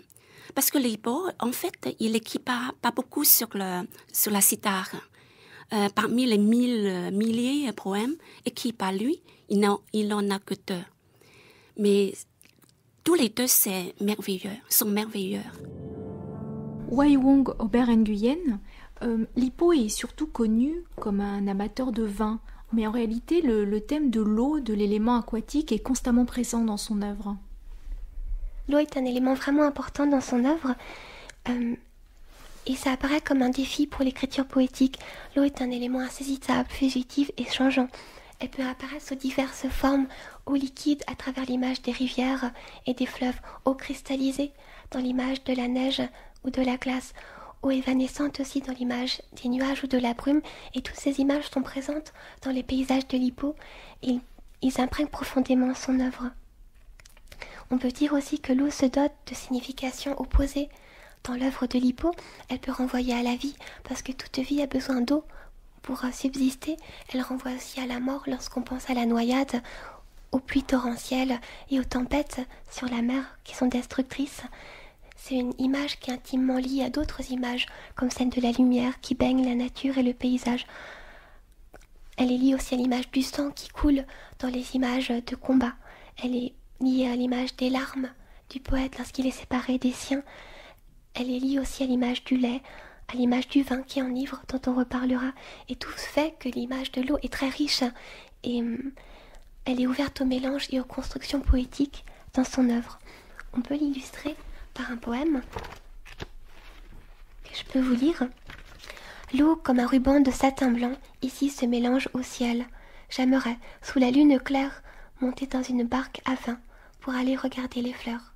[SPEAKER 5] parce que Li Bo, en fait, il n'équipe pas, pas beaucoup sur, le, sur la sitar. parmi les mille, milliers de poèmes équipés par lui, il n'en il en a que deux. Mais tous les deux, c'est merveilleux, sont merveilleux.
[SPEAKER 1] Wai Wong Aubert Nguyen, euh, Lipo est surtout connu comme un amateur de vin. Mais en réalité, le, thème de l'eau, de l'élément aquatique, est constamment présent dans son œuvre.
[SPEAKER 7] L'eau est un élément vraiment important dans son œuvre. Euh, et ça apparaît comme un défi pour l'écriture poétique. L'eau est un élément insaisissable, fugitif et changeant. Elle peut apparaître sous diverses formes, eau liquide à travers l'image des rivières et des fleuves, eau cristallisée dans l'image de la neige ou de la glace, ou évanescente aussi dans l'image des nuages ou de la brume, et toutes ces images sont présentes dans les paysages de Lippo, et ils imprègnent profondément son œuvre. On peut dire aussi que l'eau se dote de significations opposées. Dans l'œuvre de Lippo, elle peut renvoyer à la vie, parce que toute vie a besoin d'eau pour euh, subsister. Elle renvoie aussi à la mort lorsqu'on pense à la noyade, aux pluies torrentielles et aux tempêtes sur la mer qui sont destructrices. C'est une image qui est intimement liée à d'autres images, comme celle de la lumière qui baigne la nature et le paysage. Elle est liée aussi à l'image du sang qui coule dans les images de combat. Elle est liée à l'image des larmes du poète lorsqu'il est séparé des siens. Elle est liée aussi à l'image du lait, à l'image du vin qui enivre, dont on reparlera. Et tout fait que l'image de l'eau est très riche et hum, elle est ouverte au mélange et aux constructions poétiques dans son œuvre. On peut l'illustrer un poème que je peux vous lire. L'eau, comme un ruban de satin blanc, ici se mélange au ciel. J'aimerais, sous la lune claire, monter dans une barque à vin pour aller regarder les fleurs.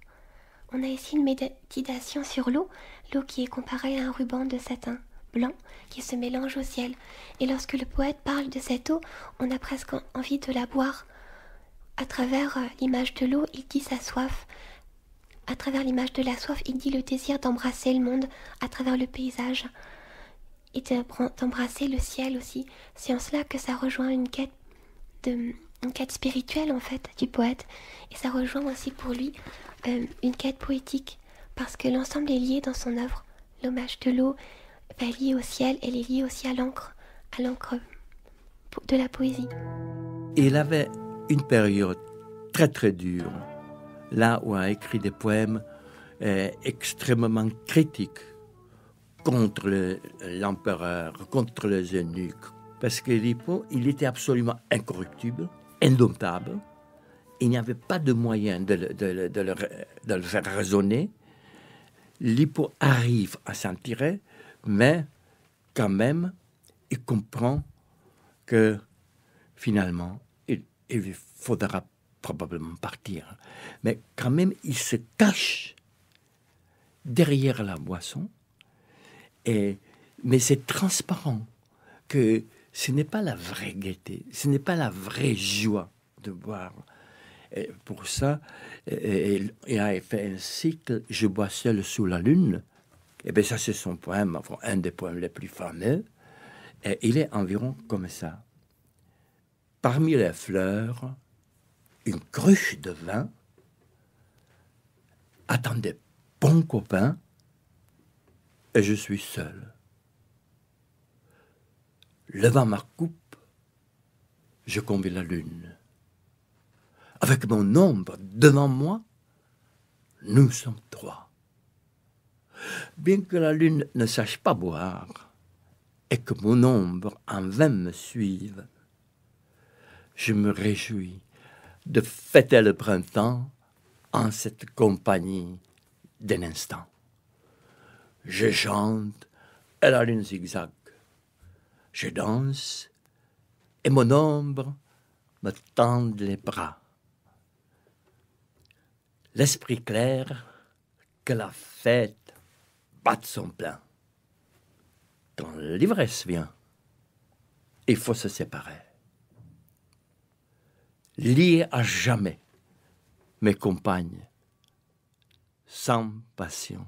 [SPEAKER 7] On a ici une méditation sur l'eau, l'eau qui est comparée à un ruban de satin blanc qui se mélange au ciel. Et lorsque le poète parle de cette eau, on a presque envie de la boire. À travers euh, l'image de l'eau, il dit sa soif, à travers l'image de la soif, il dit le désir d'embrasser le monde à travers le paysage et d'embrasser le ciel aussi. C'est en cela que ça rejoint une quête, de, quête spirituelle en fait du poète et ça rejoint aussi pour lui euh, une quête poétique parce que l'ensemble est lié dans son œuvre. L'hommage de l'eau va lié au ciel, elle est liée aussi à l'encre, à l'encre de la poésie.
[SPEAKER 3] Il avait une période très très dure là où a écrit des poèmes extrêmement critiques contre l'empereur, contre les eunuques. Parce que Lippo, il était absolument incorruptible, indomptable. Il n'y avait pas de moyen de le, faire raisonner. Lippo arrive à s'en tirer, mais quand même, il comprend que finalement, il, il faudra probablement partir. Hein. Mais quand même, il se cache derrière la boisson. Et, mais c'est transparent que ce n'est pas la vraie gaieté, ce n'est pas la vraie joie de boire. Et pour ça, il a fait un cycle Je bois seul sous la lune. Et eh bien, ça, c'est son poème, un des poèmes les plus fameux. Et il est environ comme ça. Parmi les fleurs, une cruche de vin attendait bon copain, et je suis seul. Levant ma coupe, je combine la lune. Avec mon ombre devant moi, nous sommes trois. Bien que la lune ne sache pas boire et que mon ombre en vain me suive, je me réjouis de fêter le printemps en cette compagnie d'un instant. Je chante et la lune zigzag. Je danse et mon ombre me tend les bras. L'esprit clair que la fête bat son plein. Quand l'ivresse vient, il faut se séparer lier à jamais mes compagnes sans passion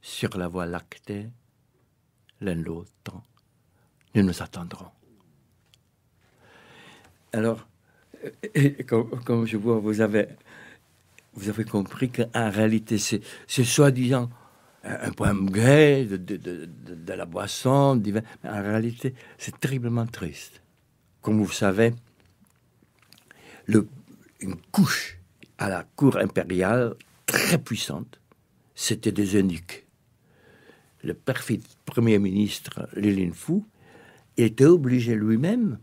[SPEAKER 3] sur la voie lactée l'un l'autre. Nous nous attendrons. Alors, comme, euh, je vois, vous avez, vous avez compris qu'en réalité, c'est soi-disant un poème gay de, de, de, de la boisson, Mais en réalité, c'est terriblement triste. Comme vous savez, une couche à la cour impériale très puissante, c'était des eunuques. Le perfide premier ministre Lilin Fu était obligé lui-même,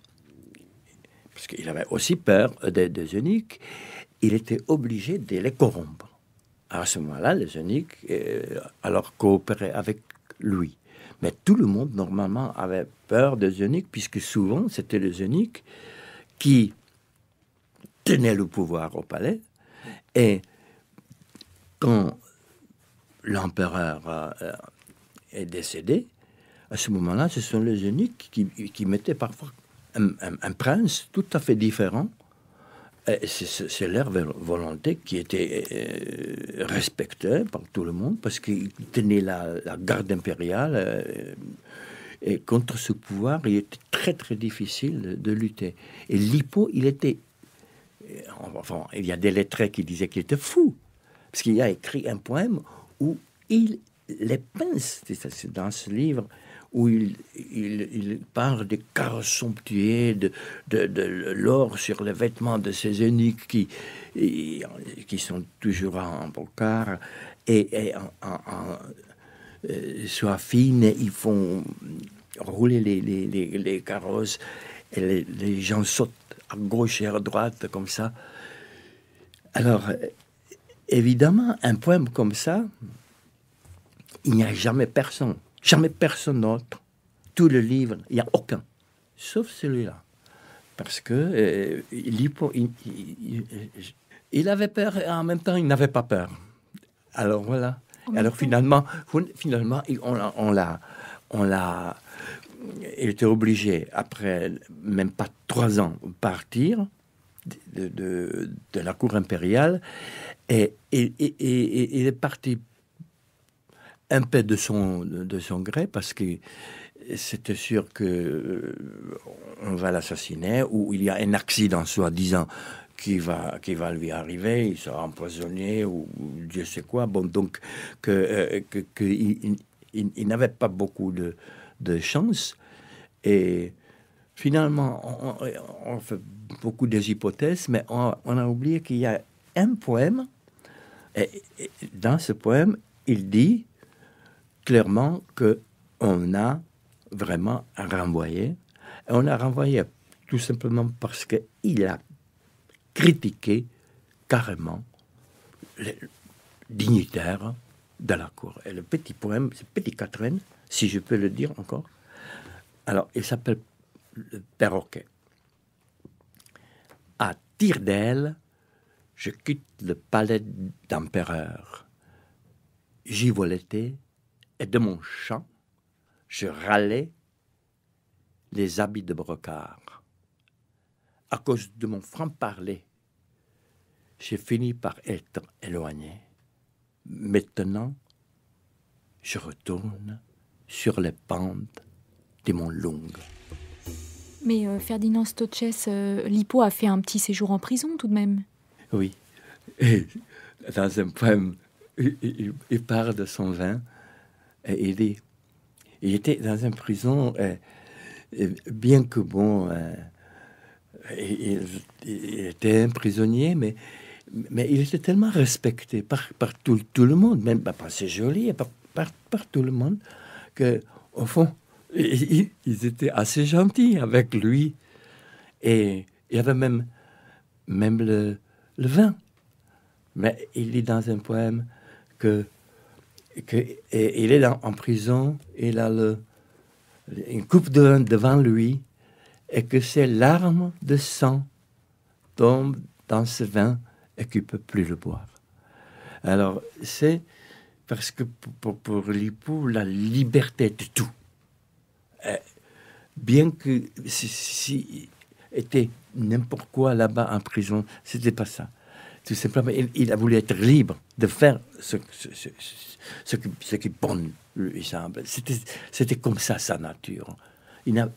[SPEAKER 3] parce qu'il avait aussi peur des, des eunuques, il était obligé de les corrompre. À ce moment-là, les eunuques euh, alors coopéraient avec lui. Mais tout le monde, normalement, avait peur des eunuques, puisque souvent, c'était les eunuques qui tenait le pouvoir au palais. Et quand l'empereur euh, est décédé, à ce moment-là, ce sont les uniques qui, qui mettaient parfois un, prince tout à fait différent. C'est leur volonté qui était euh, respectée par tout le monde parce qu'ils tenaient la, garde impériale. Euh, et contre ce pouvoir, il était très très difficile de, lutter. Et Lippo, il était Enfin, il y a des lettrés qui disaient qu'il était fou, parce qu'il a écrit un poème où il les pince. dans ce livre où il, il, parle des carrosses somptueux, de, de, l'or sur les vêtements de ces eunuques qui, qui sont toujours en bocard et, et en, en, euh, soie fine. Ils font rouler les, les, les, les carrosses et les, gens sautent à gauche et à droite, comme ça. Alors, évidemment, un poème comme ça, il n'y a jamais personne, jamais personne d'autre. Tout le livre, il n'y a aucun, sauf celui-là. Parce que euh, il, il, avait peur et en même temps, il n'avait pas peur. Alors voilà. Alors finalement, finalement on l'a on l'a il était obligé, après même pas trois ans, de partir de, la cour impériale. Et, il est parti un peu de son, de son gré parce que c'était sûr que euh, on va l'assassiner ou il y a un accident soi-disant qui va, qui va lui arriver, il sera empoisonné ou, Dieu sait quoi. Bon, donc que, euh, il n'avait pas beaucoup de, de chance. Et finalement, on, fait beaucoup des hypothèses, mais on, a oublié qu'il y a un poème. Et, dans ce poème, il dit clairement que on a vraiment renvoyé. Et on a renvoyé tout simplement parce qu'il a critiqué carrément les dignitaires de la cour. Et le petit poème, c'est petit Catherine, si je peux le dire encore. Alors, il s'appelle le perroquet. À tire d'aile, je quitte le palais d'empereur. J'y voletais, et de mon champ, je râlais les habits de brocard. À cause de mon franc-parler, j'ai fini par être éloigné. Maintenant, je retourne sur les pentes des monts Longs.
[SPEAKER 1] Mais euh, Ferdinand Stoches, Lipo euh, Lippo a fait un petit séjour en prison tout de même.
[SPEAKER 3] Oui. dans un poème, il, parle de son vin et il était dans une prison, euh, bien que bon, il, était un prisonnier, mais mais il était tellement respecté par, tout, le monde, même bah, par, ses par, tout le monde, que, au fond, ils, étaient assez gentils avec lui. Et il y avait même, même le, vin. Mais il dit dans un poème que, que il est en prison, il a le, une coupe de vin devant lui, et que ses larmes de sang tombent dans ce vin et qu'il peut plus le boire. Alors, c'est parce que pour, pour la liberté de tout. Euh, bien que si, était n'importe quoi là-bas en prison, c'était pas ça. Tout simplement, il, a voulu être libre de faire ce, ce, ce, ce, qui, ce qui bon lui semble. C'était, c'était comme ça sa nature. Il n'a,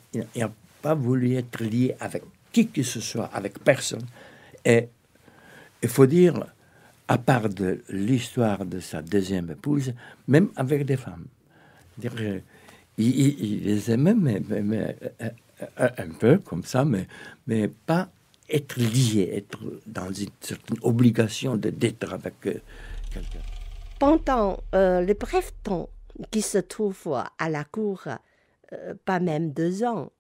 [SPEAKER 3] pas voulu être lié avec qui que ce soit, avec personne. Et il faut dire, à part de l'histoire de sa deuxième épouse, même avec des femmes. Il, il, les aimait, mais, euh, euh, un peu comme ça, mais, mais pas être lié, être dans une certaine obligation d'être avec euh, quelqu'un.
[SPEAKER 4] Pendant le bref temps qui se trouve à la cour, pas même deux ans,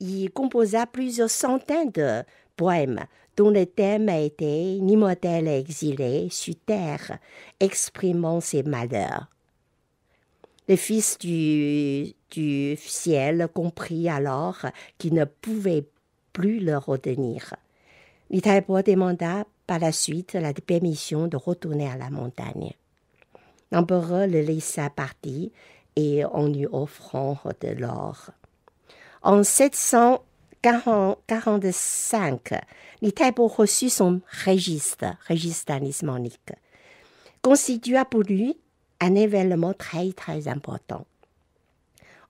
[SPEAKER 4] il composa plusieurs centaines de poèmes dont le thème a été nimotel exilé sur terre, exprimant ses malheurs. Le Fils du, ciel comprit alors qu'il ne pouvait plus le retenir. L'Itaïbo demanda par la suite la permission de retourner à la montagne. L'empereur le laissa partir et en lui offrant de l'or. En 700 45, Litaibo reçut son registre, registre monique constitua pour lui un événement très très important.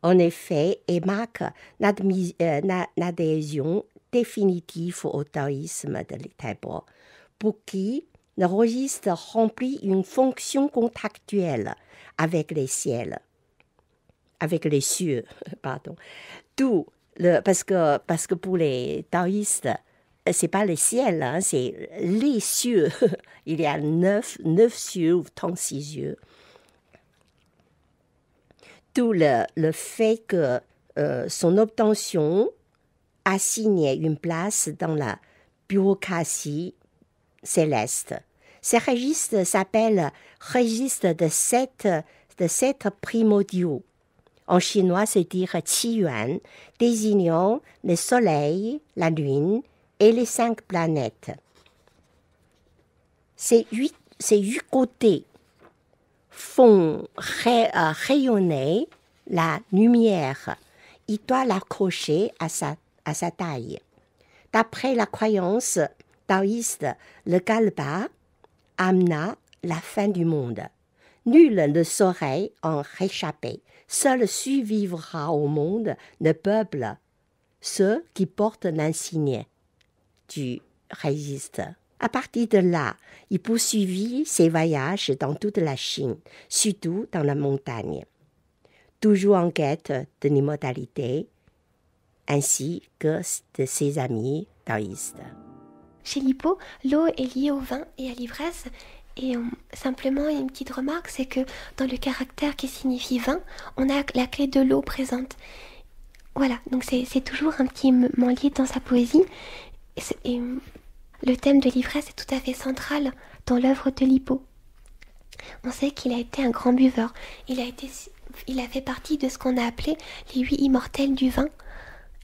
[SPEAKER 4] En effet, il marque euh, l'adhésion définitive au taoïsme de Litaibo, pour qui le registre remplit une fonction contractuelle avec les ciels, avec les cieux, <laughs> pardon. D'où parce, que, parce que pour les taoïstes, euh, c'est pas le ciel, hein, c'est les cieux. <laughs> Il y a neuf, neuf cieux ou 36 yeux. Tout le, fait que euh, son obtention signé une place dans la bureaucratie céleste. Ces registres s'appellent registres de sept, de sept primordiaux. En chinois, c'est dire yuan, désignant le soleil, la lune et les cinq planètes. Ces huit, côtés font euh, rayonner la lumière il doit l'accrocher à sa, à sa taille. D'après la croyance taoïste, le galba amena la fin du monde. Nul ne saurait en réchapper seul survivra au monde le peuple, ceux qui portent l'insigne Tu résiste. À partir de là, il poursuivit ses voyages dans toute la Chine, surtout dans la montagne, toujours en quête de l'immortalité, ainsi que de ses amis taoïstes.
[SPEAKER 7] Chez Lippo, l'eau est liée au vin et à l'ivresse, et on, simplement, une petite remarque, c'est que dans le caractère qui signifie vin, on a la clé de l'eau présente. Voilà, donc c'est toujours un petit lié dans sa poésie. Et le thème de l'ivresse est tout à fait central dans l'œuvre de Lippo. On sait qu'il a été un grand buveur. Il a, fait partie de ce qu'on a appelé les huit immortels du vin,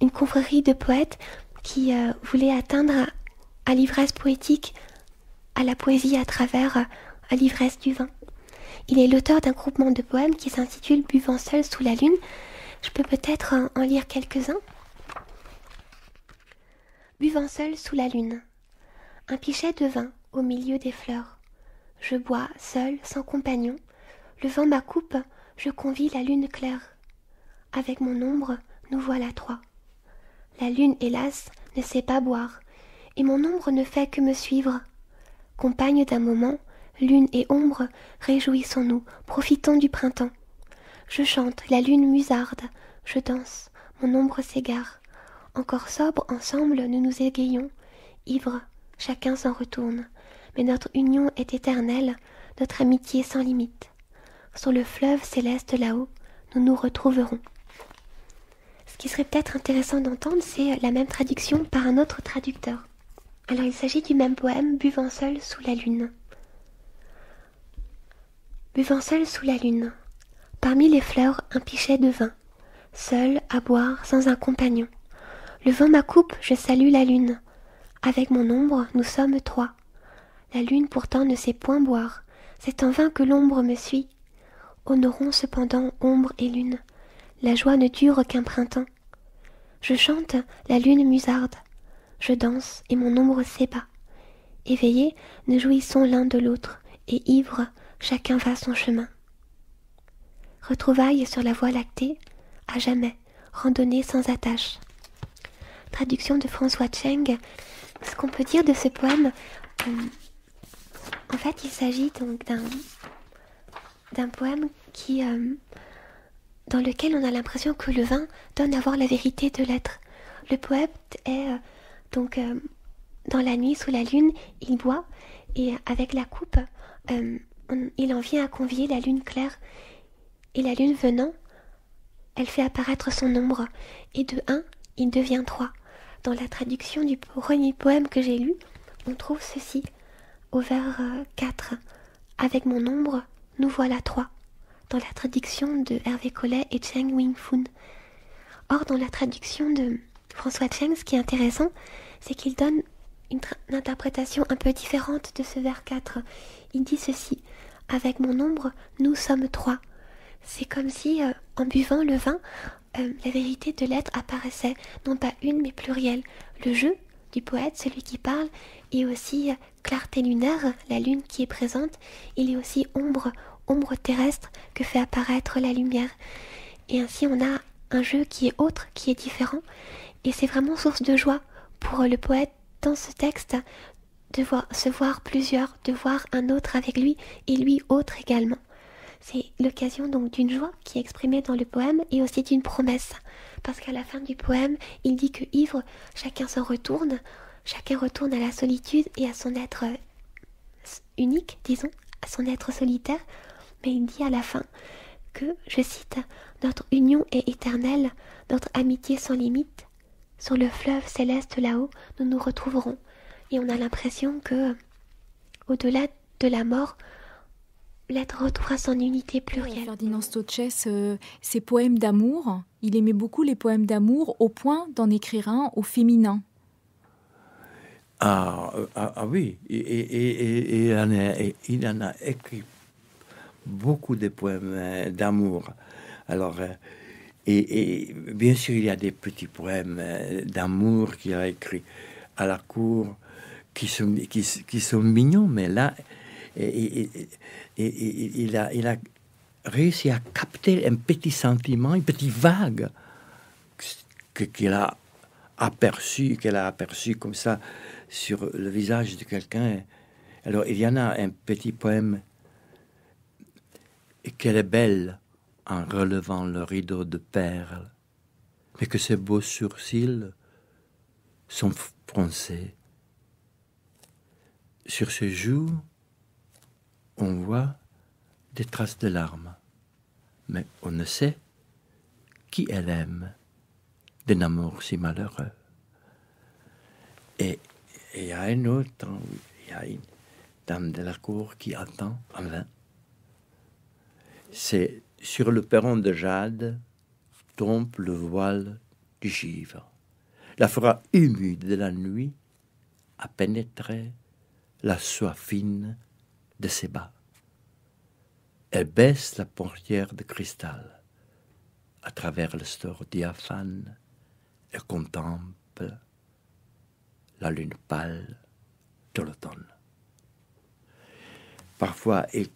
[SPEAKER 7] une confrérie de poètes qui euh, voulait atteindre à l'ivresse poétique à la poésie à travers euh, à l'ivresse du vin. Il est l'auteur d'un groupement de poèmes qui s'intitule Buvant seul sous la lune. Je peux peut-être en lire quelques-uns. Buvant seul sous la lune. Un pichet de vin au milieu des fleurs. Je bois seul, sans compagnon. Le vent ma coupe, je convie la lune claire. Avec mon ombre, nous voilà trois. La lune, hélas, ne sait pas boire, et mon ombre ne fait que me suivre. Compagne d'un moment, lune et ombre, réjouissons-nous, profitons du printemps. Je chante, la lune musarde, je danse, mon ombre s'égare. Encore sobre, ensemble, nous nous égayons. Ivres, chacun s'en retourne. Mais notre union est éternelle, notre amitié sans limite. Sur le fleuve céleste là-haut, nous nous retrouverons. Ce qui serait peut-être intéressant d'entendre, c'est la même traduction par un autre traducteur. Alors il s'agit du même poème, Buvant seul sous la lune. Buvant seul sous la lune, parmi les fleurs un pichet de vin, seul à boire sans un compagnon. Le vent ma coupe, je salue la lune. Avec mon ombre, nous sommes trois. La lune pourtant ne sait point boire, c'est en vain que l'ombre me suit. Honorons cependant ombre et lune, la joie ne dure qu'un printemps. Je chante, la lune musarde, je danse et mon ombre s'ébat. Éveillés, nous jouissons l'un de l'autre, et ivres, chacun va son chemin. Retrouvailles sur la voie lactée, à jamais, randonnée sans attache. Traduction de François Cheng. Ce qu'on peut dire de ce poème, euh, en fait, il s'agit donc d'un d'un poème qui euh, dans lequel on a l'impression que le vin donne à voir la vérité de l'être. Le poète est euh, donc, euh, dans la nuit, sous la lune, il boit et avec la coupe, euh, il en vient à convier la lune claire. Et la lune venant, elle fait apparaître son ombre. Et de un, il devient trois. Dans la traduction du premier poème que j'ai lu, on trouve ceci au vers 4. Euh, avec mon ombre, nous voilà trois. Dans la traduction de Hervé Collet et Cheng Wing Fun. Or, dans la traduction de François James, ce qui est intéressant, c'est qu'il donne une, interprétation un peu différente de ce vers 4. Il dit ceci Avec mon ombre, nous sommes trois. C'est comme si, euh, en buvant le vin, euh, la vérité de l'être apparaissait, non pas une, mais plurielle. Le jeu du poète, celui qui parle, est aussi euh, clarté lunaire, la lune qui est présente, il est aussi ombre, ombre terrestre que fait apparaître la lumière. Et ainsi on a un jeu qui est autre, qui est différent, et c'est vraiment source de joie pour le poète dans ce texte de voir, se voir plusieurs, de voir un autre avec lui et lui autre également. C'est l'occasion donc d'une joie qui est exprimée dans le poème et aussi d'une promesse, parce qu'à la fin du poème, il dit que ivre, chacun s'en retourne, chacun retourne à la solitude et à son être euh, unique, disons, à son être solitaire, mais il dit à la fin que, je cite, notre union est éternelle, notre amitié sans limite, sur le fleuve céleste là-haut, nous nous retrouverons, et on a l'impression que, au-delà de la mort,
[SPEAKER 1] l'être retrouvera son unité plurielle. Ferdinand Stoches, ses euh, poèmes d'amour, il aimait beaucoup les poèmes d'amour au point d'en écrire un au féminin.
[SPEAKER 3] Ah, euh, ah, ah oui, et, et, il en a écrit beaucoup de poèmes euh, d'amour. Alors, et, bien sûr, il y a des petits poèmes euh, d'amour qu'il a écrits à la cour qui sont, qui, sont mignons, mais là, il, a, il a réussi à capter un petit sentiment, une petite vague qu'il a aperçu, qu'elle a aperçu comme ça sur le visage de quelqu'un. Alors, il y en a un petit poème qu'elle est belle en relevant le rideau de perles, mais que ses beaux sourcils sont froncés. Sur ses joues, on voit des traces de larmes, mais on ne sait qui elle aime d'un amour si malheureux. Et il y a une autre, il y a une dame de la cour qui attend en vain. C'est sur le perron de jade tombe le voile du givre. La froid humide de la nuit a pénétré la soie fine de ses bas. Elle baisse la portière de cristal. À travers le store diaphane, elle contemple la lune pâle de l'automne. Parfois, il,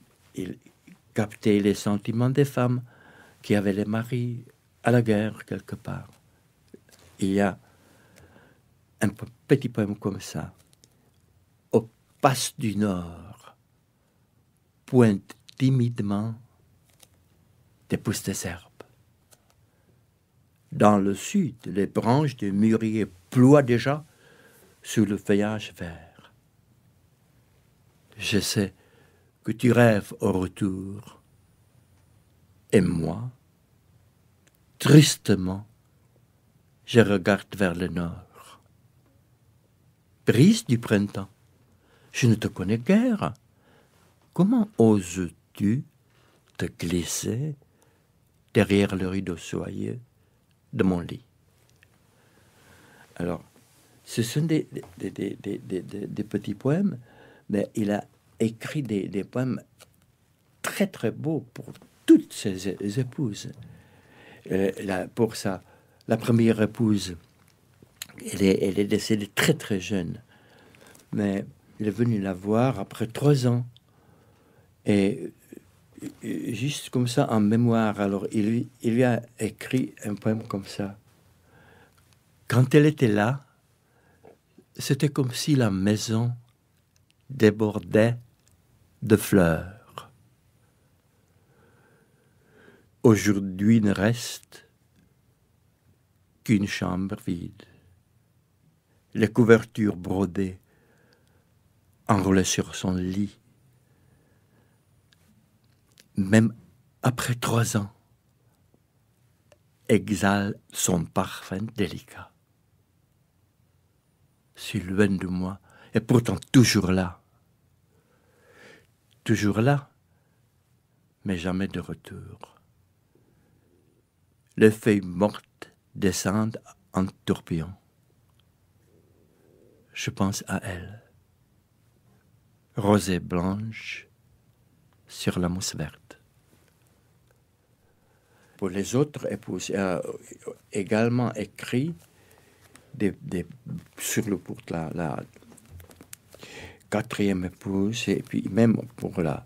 [SPEAKER 3] capter les sentiments des femmes qui avaient les maris à la guerre quelque part. Il y a un petit poème comme ça. Au passe du Nord, pointe timidement des pousses des herbes. Dans le sud, les branches des mûriers ploient déjà sous le feuillage vert. Je sais que tu rêves au retour. Et moi, tristement, je regarde vers le nord. Brise du printemps, je ne te connais guère. Comment oses-tu te glisser derrière le rideau soyeux de mon lit Alors, ce sont des, des petits poèmes, mais il a écrit des, poèmes très très beaux pour toutes ses épouses. Euh, pour ça, la première épouse, elle est, elle est, décédée très très jeune, mais il est venu la voir après trois ans. Et euh, juste comme ça, en mémoire, alors il il lui a écrit un poème comme ça. Quand elle était là, c'était comme si la maison débordait de fleurs. Aujourd'hui ne reste qu'une chambre vide, les couvertures brodées enroulées sur son lit. Même après trois ans, exhale son parfum délicat. si loin de moi est pourtant toujours là toujours là, mais jamais de retour. Les feuilles mortes descendent en tourbillon. Je pense à elle, rosée blanche sur la mousse verte. Pour les autres épouses, euh, également écrit des, sur le pour quatrième épouse, et puis même pour la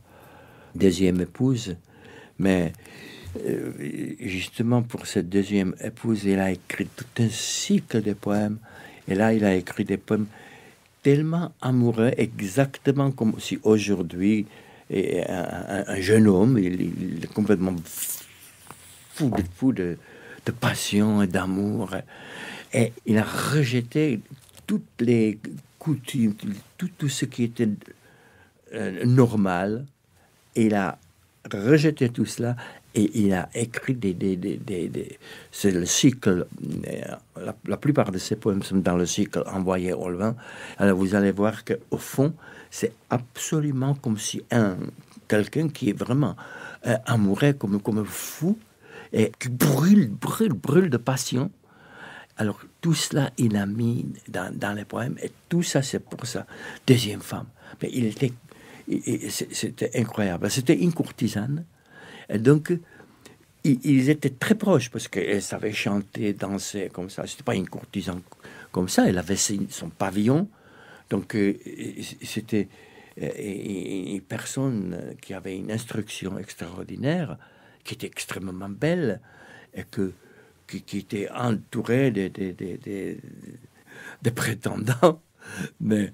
[SPEAKER 3] deuxième épouse. Mais euh, justement, pour cette deuxième épouse, il a écrit tout un cycle de poèmes. Et là, il a écrit des poèmes tellement amoureux, exactement comme si aujourd'hui, un, un, jeune homme, il, il, est complètement fou de, fou de passion et d'amour. Et il a rejeté toutes les tout, tout ce qui était euh, normal. Il a rejeté tout cela et il a écrit des... des, des, c'est le cycle, euh, la, plupart de ses poèmes sont dans le cycle envoyé au vin. Alors vous allez voir que au fond, c'est absolument comme si un, quelqu'un qui est vraiment euh, amoureux comme, comme fou et qui brûle, brûle, brûle de passion, alors tout cela, il a mis dans, les poèmes, et tout ça, c'est pour ça. deuxième femme. Mais il était, c'était incroyable. C'était une courtisane, et donc ils étaient très proches parce qu'elle savait chanter, danser comme ça. C'était pas une courtisane comme ça. Elle avait son pavillon, donc euh, c'était euh, une personne qui avait une instruction extraordinaire, qui était extrêmement belle et que qui, était entourée de, prétendants, mais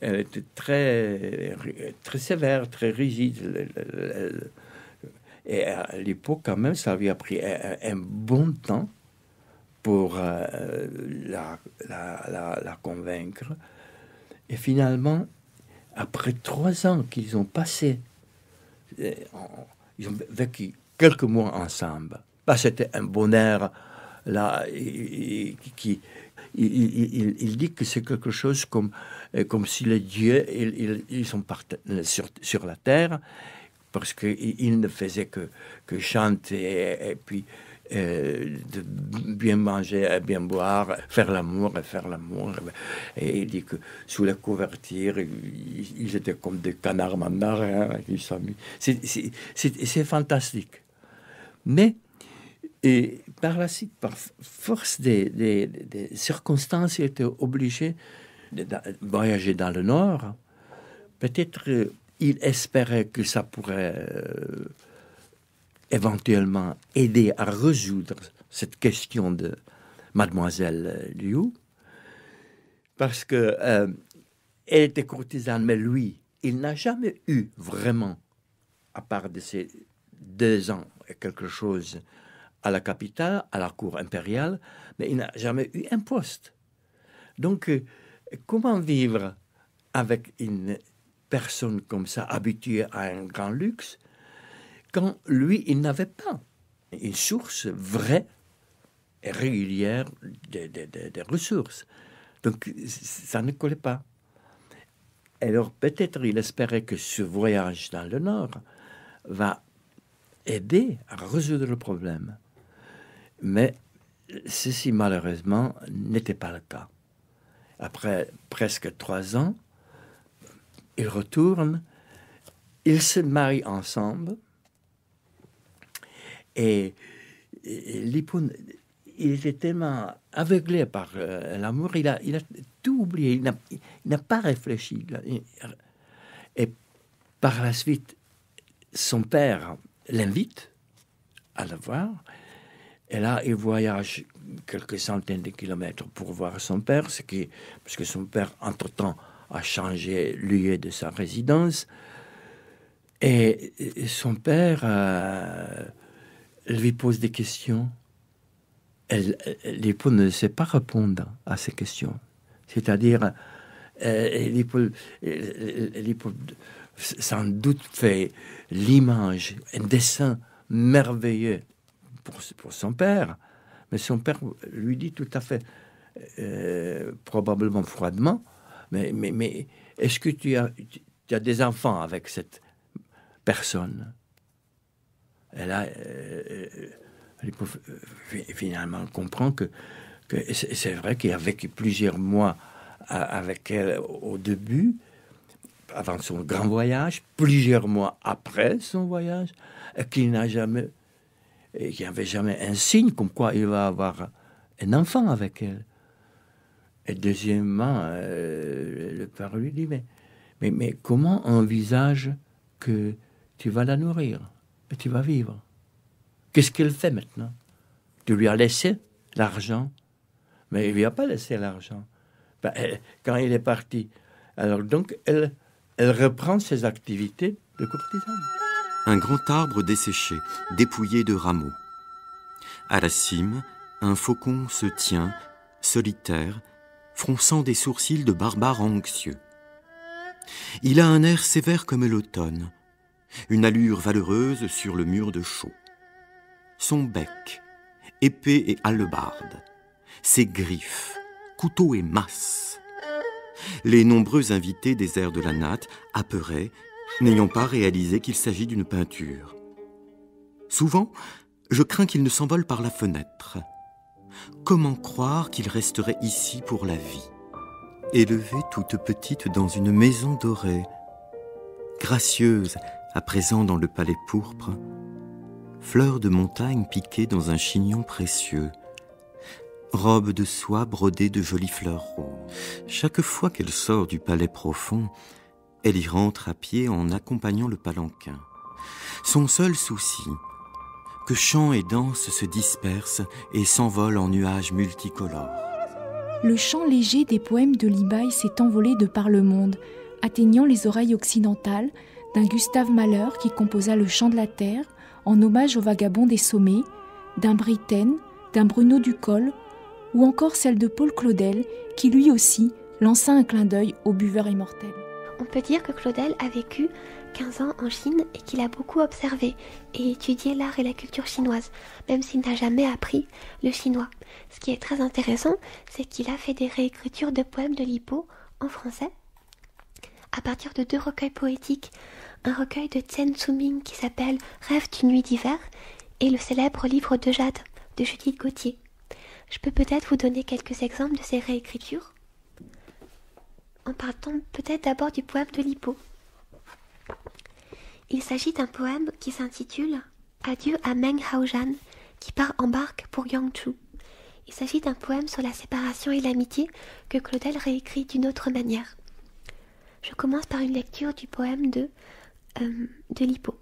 [SPEAKER 3] elle était très, très sévère, très rigide. Et à l'époque, quand même, ça lui a pris un bon temps pour euh, la, la, convaincre. Et finalement, après trois ans qu'ils ont passé, euh, ils ont vécu quelques mois ensemble bah, c'était un bonheur là qui il, dit que c'est quelque chose comme, comme si les dieux ils, ils sont sur, sur, la terre parce qu'ils ne faisaient que, que chanter et, puis euh, de bien manger, et bien boire, faire l'amour et faire l'amour. Et ben, il dit que sous la couverture, ils étaient comme des canards mandarins. Hein, c'est fantastique. Mais et par la suite, par force des, circonstances, il était obligé de, voyager dans le Nord. Peut-être euh, il espérait que ça pourrait euh, éventuellement aider à résoudre cette question de mademoiselle Liu. Parce que euh, elle était courtisane, mais lui, il n'a jamais eu vraiment, à part de ces deux ans quelque chose, à la capitale, à la cour impériale, mais il n'a jamais eu un poste. Donc, euh, comment vivre avec une personne comme ça, habituée à un grand luxe, quand lui, il n'avait pas une source vraie et régulière des de, ressources. Donc, ça ne collait pas. Alors, peut-être il espérait que ce voyage dans le Nord va aider à résoudre le problème. Mais ceci, malheureusement, n'était pas le cas. Après presque trois ans, il retourne. ils se marient ensemble, et, l'époux, il était tellement aveuglé par euh, l'amour, il a, il a, tout oublié, il n'a pas réfléchi. Et par la suite, son père l'invite à le voir. Et là, il voyage quelques centaines de kilomètres pour voir son père, ce qui, parce que son père, entre-temps, a changé lieu de sa résidence. Et, son père euh, lui pose des questions. Elle, ne sait pas répondre à ces questions. C'est-à-dire, euh, euh sans doute fait l'image, un dessin merveilleux pour, son père. Mais son père lui dit tout à fait, euh, probablement froidement, mais, mais, mais est-ce que tu as, tu as des enfants avec cette personne Et euh, là, euh, finalement, comprend que, c'est vrai qu'il a vécu plusieurs mois avec elle au début, avant son grand voyage, plusieurs mois après son voyage, qu'il n'a jamais et il n'y avait jamais un signe comme quoi il va avoir un enfant avec elle. Et deuxièmement, euh, le père lui dit, mais, mais, mais comment envisage que tu vas la nourrir et tu vas vivre Qu'est-ce qu'elle fait maintenant Tu lui as laissé l'argent, mais il lui a pas laissé l'argent. Ben, quand il est parti, alors donc elle, elle reprend ses activités de courtisane
[SPEAKER 2] un grand arbre desséché, dépouillé de rameaux. À la cime, un faucon se tient, solitaire, fronçant des sourcils de barbare anxieux. Il a un air sévère comme l'automne, une allure valeureuse sur le mur de chaux. Son bec, épée et hallebarde, ses griffes, couteaux et masse. Les nombreux invités des airs de la natte apeurés, n'ayant pas réalisé qu'il s'agit d'une peinture. Souvent, je crains qu'il ne s'envole par la fenêtre. Comment croire qu'il resterait ici pour la vie Élevée toute petite dans une maison dorée, gracieuse à présent dans le palais pourpre, fleur de montagne piquée dans un chignon précieux, robe de soie brodée de jolies fleurs roses. Chaque fois qu'elle sort du palais profond, elle y rentre à pied en accompagnant le palanquin. Son seul souci, que chant et danse se dispersent et s'envolent en nuages multicolores.
[SPEAKER 1] Le chant léger des poèmes de Libaï s'est envolé de par le monde, atteignant les oreilles occidentales d'un Gustave Malheur qui composa le chant de la terre en hommage aux vagabonds des sommets, d'un Britaine, d'un Bruno Ducol, ou encore celle de Paul Claudel qui lui aussi lança un clin d'œil au buveur immortel on peut dire que Claudel a vécu 15 ans en
[SPEAKER 7] Chine et qu'il a beaucoup observé et étudié l'art et la culture chinoise, même s'il n'a jamais appris le chinois. Ce qui est très intéressant, c'est qu'il a fait des réécritures de poèmes de Lippo en français à partir de deux recueils poétiques, un recueil de Tsen Tsuming qui s'appelle Rêve d'une nuit d'hiver et le célèbre livre de Jade de Judith Gauthier. Je peux peut-être vous donner quelques exemples de ces réécritures en partant peut-être d'abord du poème de Lippo. Il s'agit d'un poème qui s'intitule Adieu à Meng Hao-Zhan, qui part en barque pour Yangchu. Il s'agit d'un poème sur la séparation et l'amitié que Claudel réécrit d'une autre manière. Je commence par une lecture du poème de, euh, de Lippo.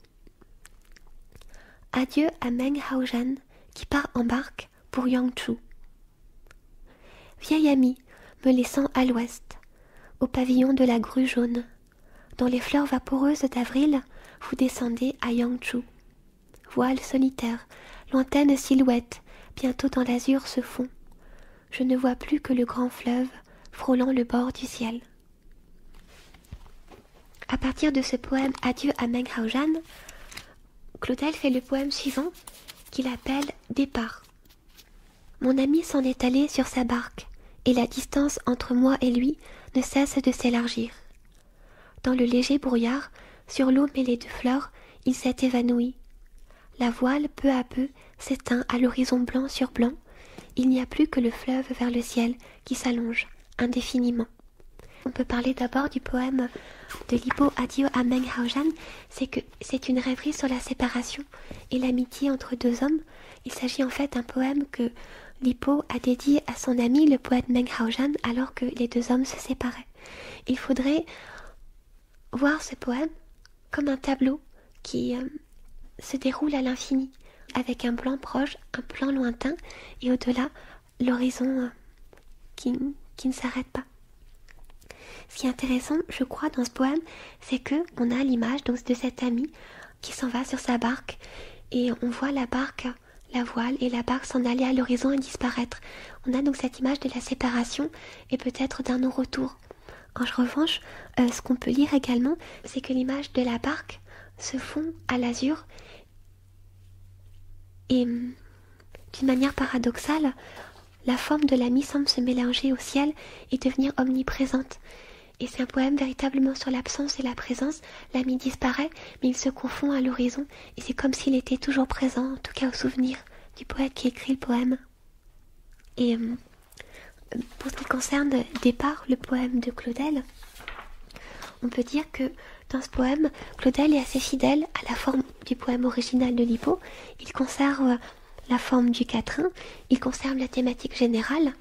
[SPEAKER 7] Adieu à Meng Hao-Zhan, qui part en barque pour Yangchu. Vieille ami, me laissant à l'ouest, au pavillon de la grue jaune. Dans les fleurs vaporeuses d'avril, vous descendez à Yangchu. Voile solitaire, lointaine silhouette, bientôt dans l'azur se fond. Je ne vois plus que le grand fleuve frôlant le bord du ciel. À partir de ce poème Adieu à Meng Haojan, Claudel fait le poème suivant qu'il appelle Départ. Mon ami s'en est allé sur sa barque, et la distance entre moi et lui ne cesse de s'élargir. Dans le léger brouillard, sur l'eau mêlée de fleurs, il s'est évanoui. La voile, peu à peu, s'éteint à l'horizon blanc sur blanc. Il n'y a plus que le fleuve vers le ciel qui s'allonge indéfiniment. On peut parler d'abord du poème de Lippo Adio à c'est que c'est une rêverie sur la séparation et l'amitié entre deux hommes. Il s'agit en fait d'un poème que Lippo a dédié à son ami le poète Haojan alors que les deux hommes se séparaient. Il faudrait voir ce poème comme un tableau qui euh, se déroule à l'infini, avec un plan proche, un plan lointain, et au-delà, l'horizon euh, qui, ne s'arrête pas. Ce qui est intéressant, je crois, dans ce poème, c'est que on a l'image donc de cet ami qui s'en va sur sa barque et on voit la barque la voile et la barque s'en allaient à l'horizon et disparaître. On a donc cette image de la séparation et peut-être d'un non-retour. En revanche, euh, ce qu'on peut lire également, c'est que l'image de la barque se fond à l'azur et hum, d'une manière paradoxale, la forme de la l'ami semble se mélanger au ciel et devenir omniprésente et c'est un poème véritablement sur l'absence et la présence. L'ami disparaît, mais il se confond à l'horizon, et c'est comme s'il était toujours présent, en tout cas au souvenir du poète qui écrit le poème. Et euh, pour ce qui concerne Départ, le poème de Claudel, on peut dire que dans ce poème, Claudel est assez fidèle à la forme du poème original de Lippo. Il conserve la forme du quatrain, il conserve la thématique générale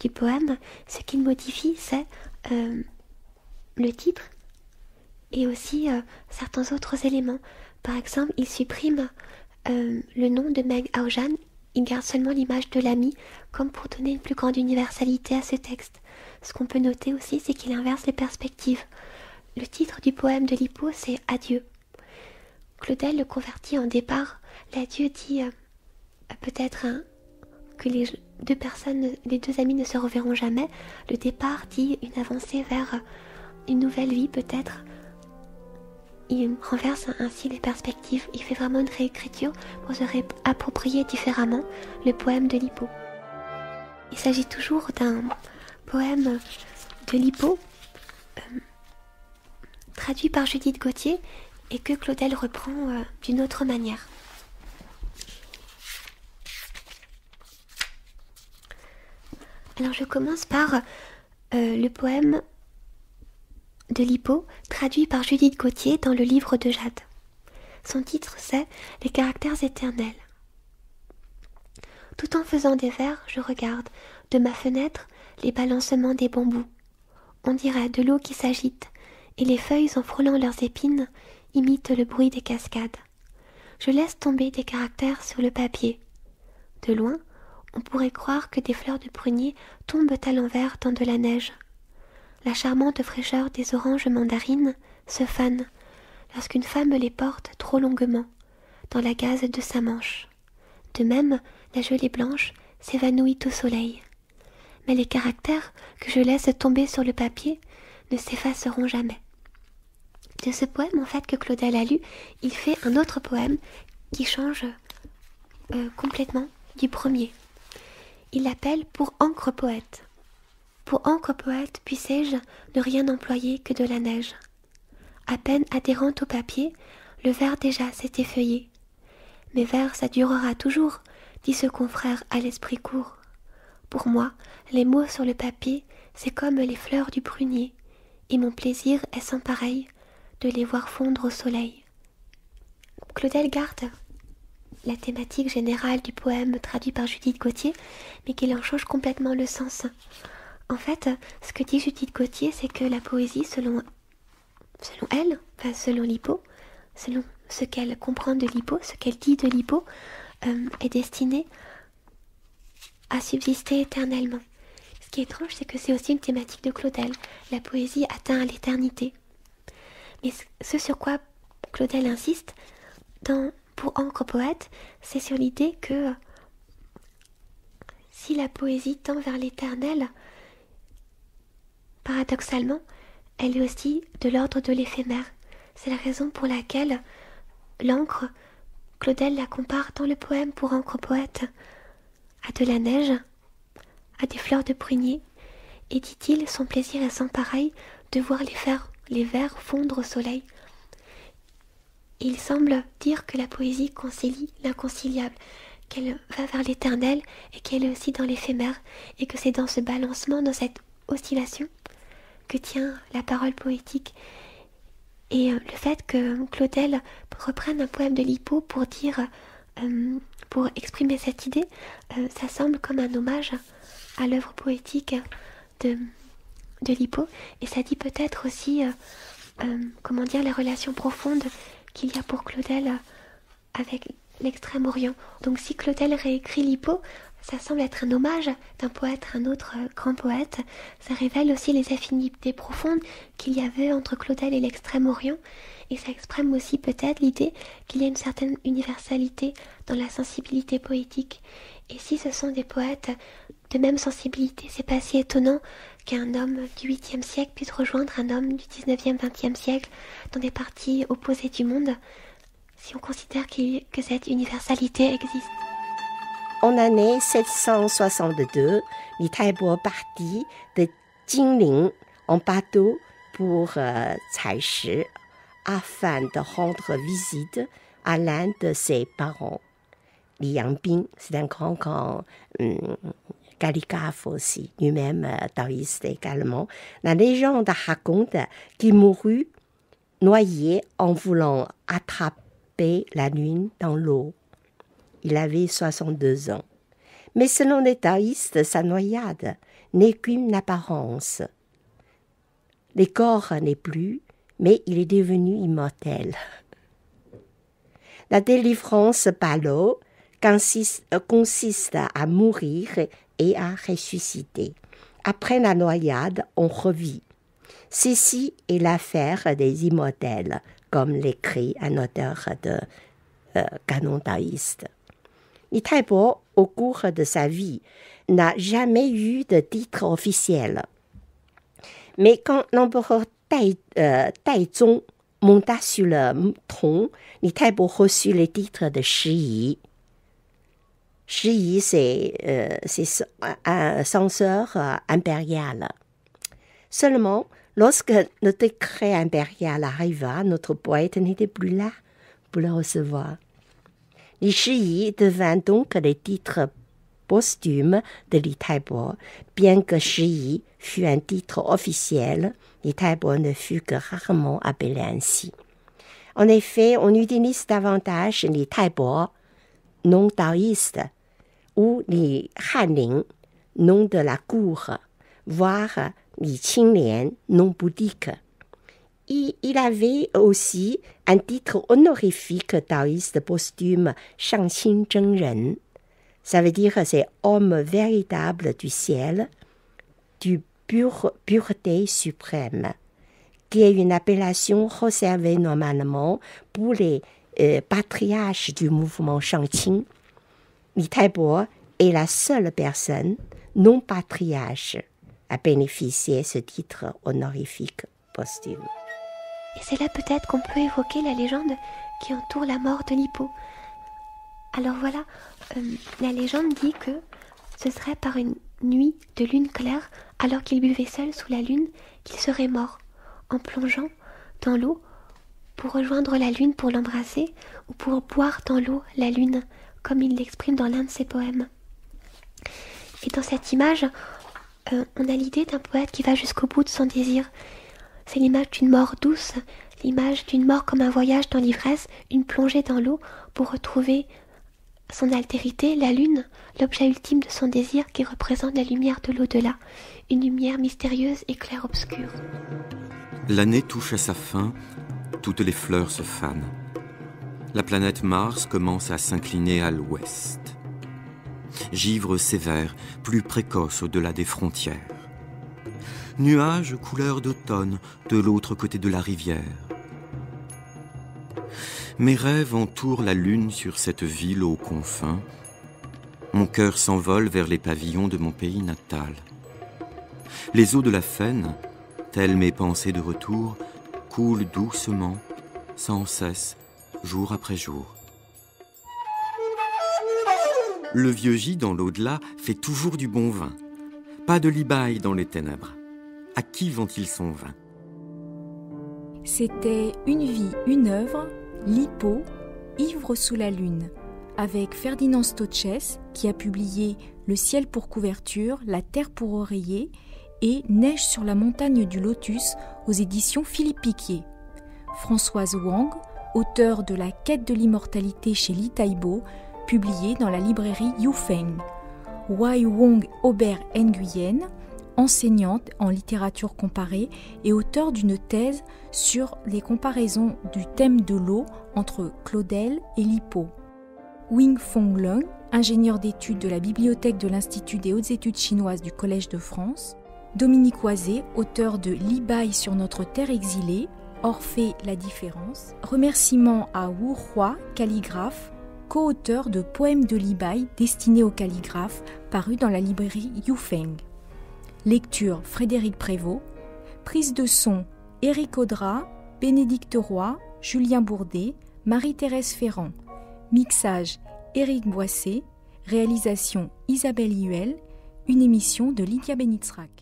[SPEAKER 7] du poème. Ce qu'il modifie, c'est euh, le titre et aussi euh, certains autres éléments. Par exemple, il supprime euh, le nom de Meg Aujan, il garde seulement l'image de l'ami, comme pour donner une plus grande universalité à ce texte. Ce qu'on peut noter aussi, c'est qu'il inverse les perspectives. Le titre du poème de Lippo, c'est Adieu. Claudel le convertit en départ. L'adieu dit euh, peut-être que les deux personnes, les deux amis ne se reverront jamais. Le départ dit une avancée vers une nouvelle vie peut-être. Il renverse ainsi les perspectives, il fait vraiment une réécriture pour se réapproprier différemment le poème de Lippo. Il s'agit toujours d'un poème de Lippo euh, traduit par Judith Gauthier et que Claudel reprend euh, d'une autre manière. Alors je commence par euh, le poème de Lippo, traduit par Judith Gauthier dans le livre de Jade. Son titre c'est Les caractères éternels. Tout en faisant des vers, je regarde, de ma fenêtre, les balancements des bambous. On dirait de l'eau qui s'agite, et les feuilles en frôlant leurs épines imitent le bruit des cascades. Je laisse tomber des caractères sur le papier. De loin, on pourrait croire que des fleurs de prunier tombent à l'envers dans de la neige la charmante fraîcheur des oranges mandarines se fane lorsqu'une femme les porte trop longuement dans la gaze de sa manche. De même, la gelée blanche s'évanouit au soleil. Mais les caractères que je laisse tomber sur le papier ne s'effaceront jamais. De ce poème, en fait, que Claudel a lu, il fait un autre poème qui change euh, complètement du premier. Il l'appelle Pour encre poète. Pour encre poète, sais je ne rien employer que de la neige. À peine adhérente au papier, le verre déjà s'est effeuillé. Mais vers ça durera toujours, dit ce confrère à l'esprit court. Pour moi, les mots sur le papier, c'est comme les fleurs du prunier, et mon plaisir est sans pareil de les voir fondre au soleil. Claudel garde la thématique générale du poème traduit par Judith Gauthier, mais qu'il en change complètement le sens. En fait, euh, ce que dit Judith Gauthier, c'est que la poésie, selon, selon elle, enfin, selon Lippo, selon ce qu'elle comprend de Lippo, ce qu'elle dit de Lippo, euh, est destinée à subsister éternellement. Ce qui est étrange, c'est que c'est aussi une thématique de Claudel. La poésie atteint l'éternité. Mais ce sur quoi Claudel insiste, pour Encre Poète, c'est sur l'idée que euh, si la poésie tend vers l'éternel, Paradoxalement, elle est aussi de l'ordre de l'éphémère. C'est la raison pour laquelle l'encre, Claudel la compare dans le poème pour encre poète à de la neige, à des fleurs de prunier, et dit-il, son plaisir est sans pareil de voir les, les vers fondre au soleil. Il semble dire que la poésie concilie l'inconciliable, qu'elle va vers l'éternel et qu'elle est aussi dans l'éphémère, et que c'est dans ce balancement, dans cette oscillation, que tient la parole poétique. Et euh, le fait que Claudel reprenne un poème de Lippo pour dire, euh, pour exprimer cette idée, euh, ça semble comme un hommage à l'œuvre poétique de, de Lippo. Et ça dit peut-être aussi, comment dire, les relations profondes qu'il y a pour Claudel avec l'Extrême-Orient. Donc si Claudel réécrit Lippo, ça semble être un hommage d'un poète à un autre euh, grand poète. Ça révèle aussi les affinités profondes qu'il y avait entre Claudel et l'Extrême-Orient. Et ça exprime aussi peut-être l'idée qu'il y a une certaine universalité dans la sensibilité poétique. Et si ce sont des poètes de même sensibilité, c'est pas si étonnant qu'un homme du 8e siècle puisse rejoindre un homme du 19e, 20e siècle dans des parties opposées du monde, si on considère que cette universalité existe
[SPEAKER 4] en année 762, Li Taibo partit de Jingling en bateau pour euh, afin de rendre visite à l'un de ses parents. Li Yangbing, c'est un grand, grand hum, aussi, lui-même euh, taoïste également. La légende raconte qu'il mourut noyé en voulant attraper la lune dans l'eau. Il avait 62 ans. Mais selon les taoïstes, sa noyade n'est qu'une apparence. Le corps n'est plus, mais il est devenu immortel. La délivrance par l'eau consiste à mourir et à ressusciter. Après la noyade, on revit. Ceci est l'affaire des immortels, comme l'écrit un auteur de euh, canon au cours de sa vie n'a jamais eu de titre officiel. Mais quand l'empereur Taizong monta sur le trône, Ni Taibo reçut le titre de Shi Shi c'est euh, un censeur euh, impérial. Seulement, lorsque le décret impérial arriva, notre poète n'était plus là pour le recevoir. Les devint donc le titre posthume de Li Taibo, bien que Yi fut un titre officiel, Li Taibo ne fut que rarement appelé ainsi. En effet, on utilise davantage Li Taibo, non taoïste, ou Li Hanling, nom de la cour, voire Li Qinglian, nom bouddhique. il avait aussi un titre honorifique taoïste posthume Shang Xin Ça veut dire c'est homme véritable du ciel, du pureté suprême, qui est une appellation réservée normalement pour les euh, patriarches du mouvement Shangqing. Li Taibo est la seule personne non patriarche à bénéficier de ce titre honorifique posthume.
[SPEAKER 7] Et c'est là peut-être qu'on peut évoquer la légende qui entoure la mort de Lippo. Alors voilà, euh, la légende dit que ce serait par une nuit de lune claire, alors qu'il buvait seul sous la lune, qu'il serait mort, en plongeant dans l'eau pour rejoindre la lune pour l'embrasser, ou pour boire dans l'eau la lune, comme il l'exprime dans l'un de ses poèmes. Et dans cette image, euh, on a l'idée d'un poète qui va jusqu'au bout de son désir c'est l'image d'une mort douce, l'image d'une mort comme un voyage dans l'ivresse, une plongée dans l'eau pour retrouver son altérité, la lune, l'objet ultime de son désir qui représente la lumière de l'au-delà, une lumière mystérieuse et clair obscure
[SPEAKER 2] L'année touche à sa fin, toutes les fleurs se fanent. La planète Mars commence à s'incliner à l'ouest. Givre sévère, plus précoce au-delà des frontières nuages couleur d'automne de l'autre côté de la rivière. Mes rêves entourent la lune sur cette ville aux confins. Mon cœur s'envole vers les pavillons de mon pays natal. Les eaux de la Fenne, telles mes pensées de retour, coulent doucement, sans cesse, jour après jour. Le vieux J dans l'au-delà fait toujours du bon vin. Pas de libaille dans les ténèbres à qui vont-ils son vin
[SPEAKER 1] C'était Une vie, une œuvre, Lipo »,« Ivre sous la lune, avec Ferdinand Stoches qui a publié Le ciel pour couverture, La terre pour oreiller et Neige sur la montagne du lotus aux éditions Philippe Piquier. Françoise Wang, auteur de La quête de l'immortalité chez Li Taibo, publié dans la librairie Yufeng. Wai Wong Aubert Nguyen, enseignante en littérature comparée et auteur d'une thèse sur les comparaisons du thème de l'eau entre Claudel et Lippo. Wing Fong Lung, ingénieur d'études de la bibliothèque de l'Institut des hautes études chinoises du Collège de France, Dominique Oisé, auteur de Libaï sur notre terre exilée, Orphée la différence, remerciements à Wu Hua, calligraphe, co-auteur de Poèmes de Libaï destinés aux calligraphes, paru dans la librairie Yufeng. Lecture Frédéric Prévost. Prise de son Éric Audra, Bénédicte Roy, Julien Bourdet, Marie-Thérèse Ferrand. Mixage Éric Boissé. Réalisation Isabelle Huel. Une émission de Lydia Benitzrak.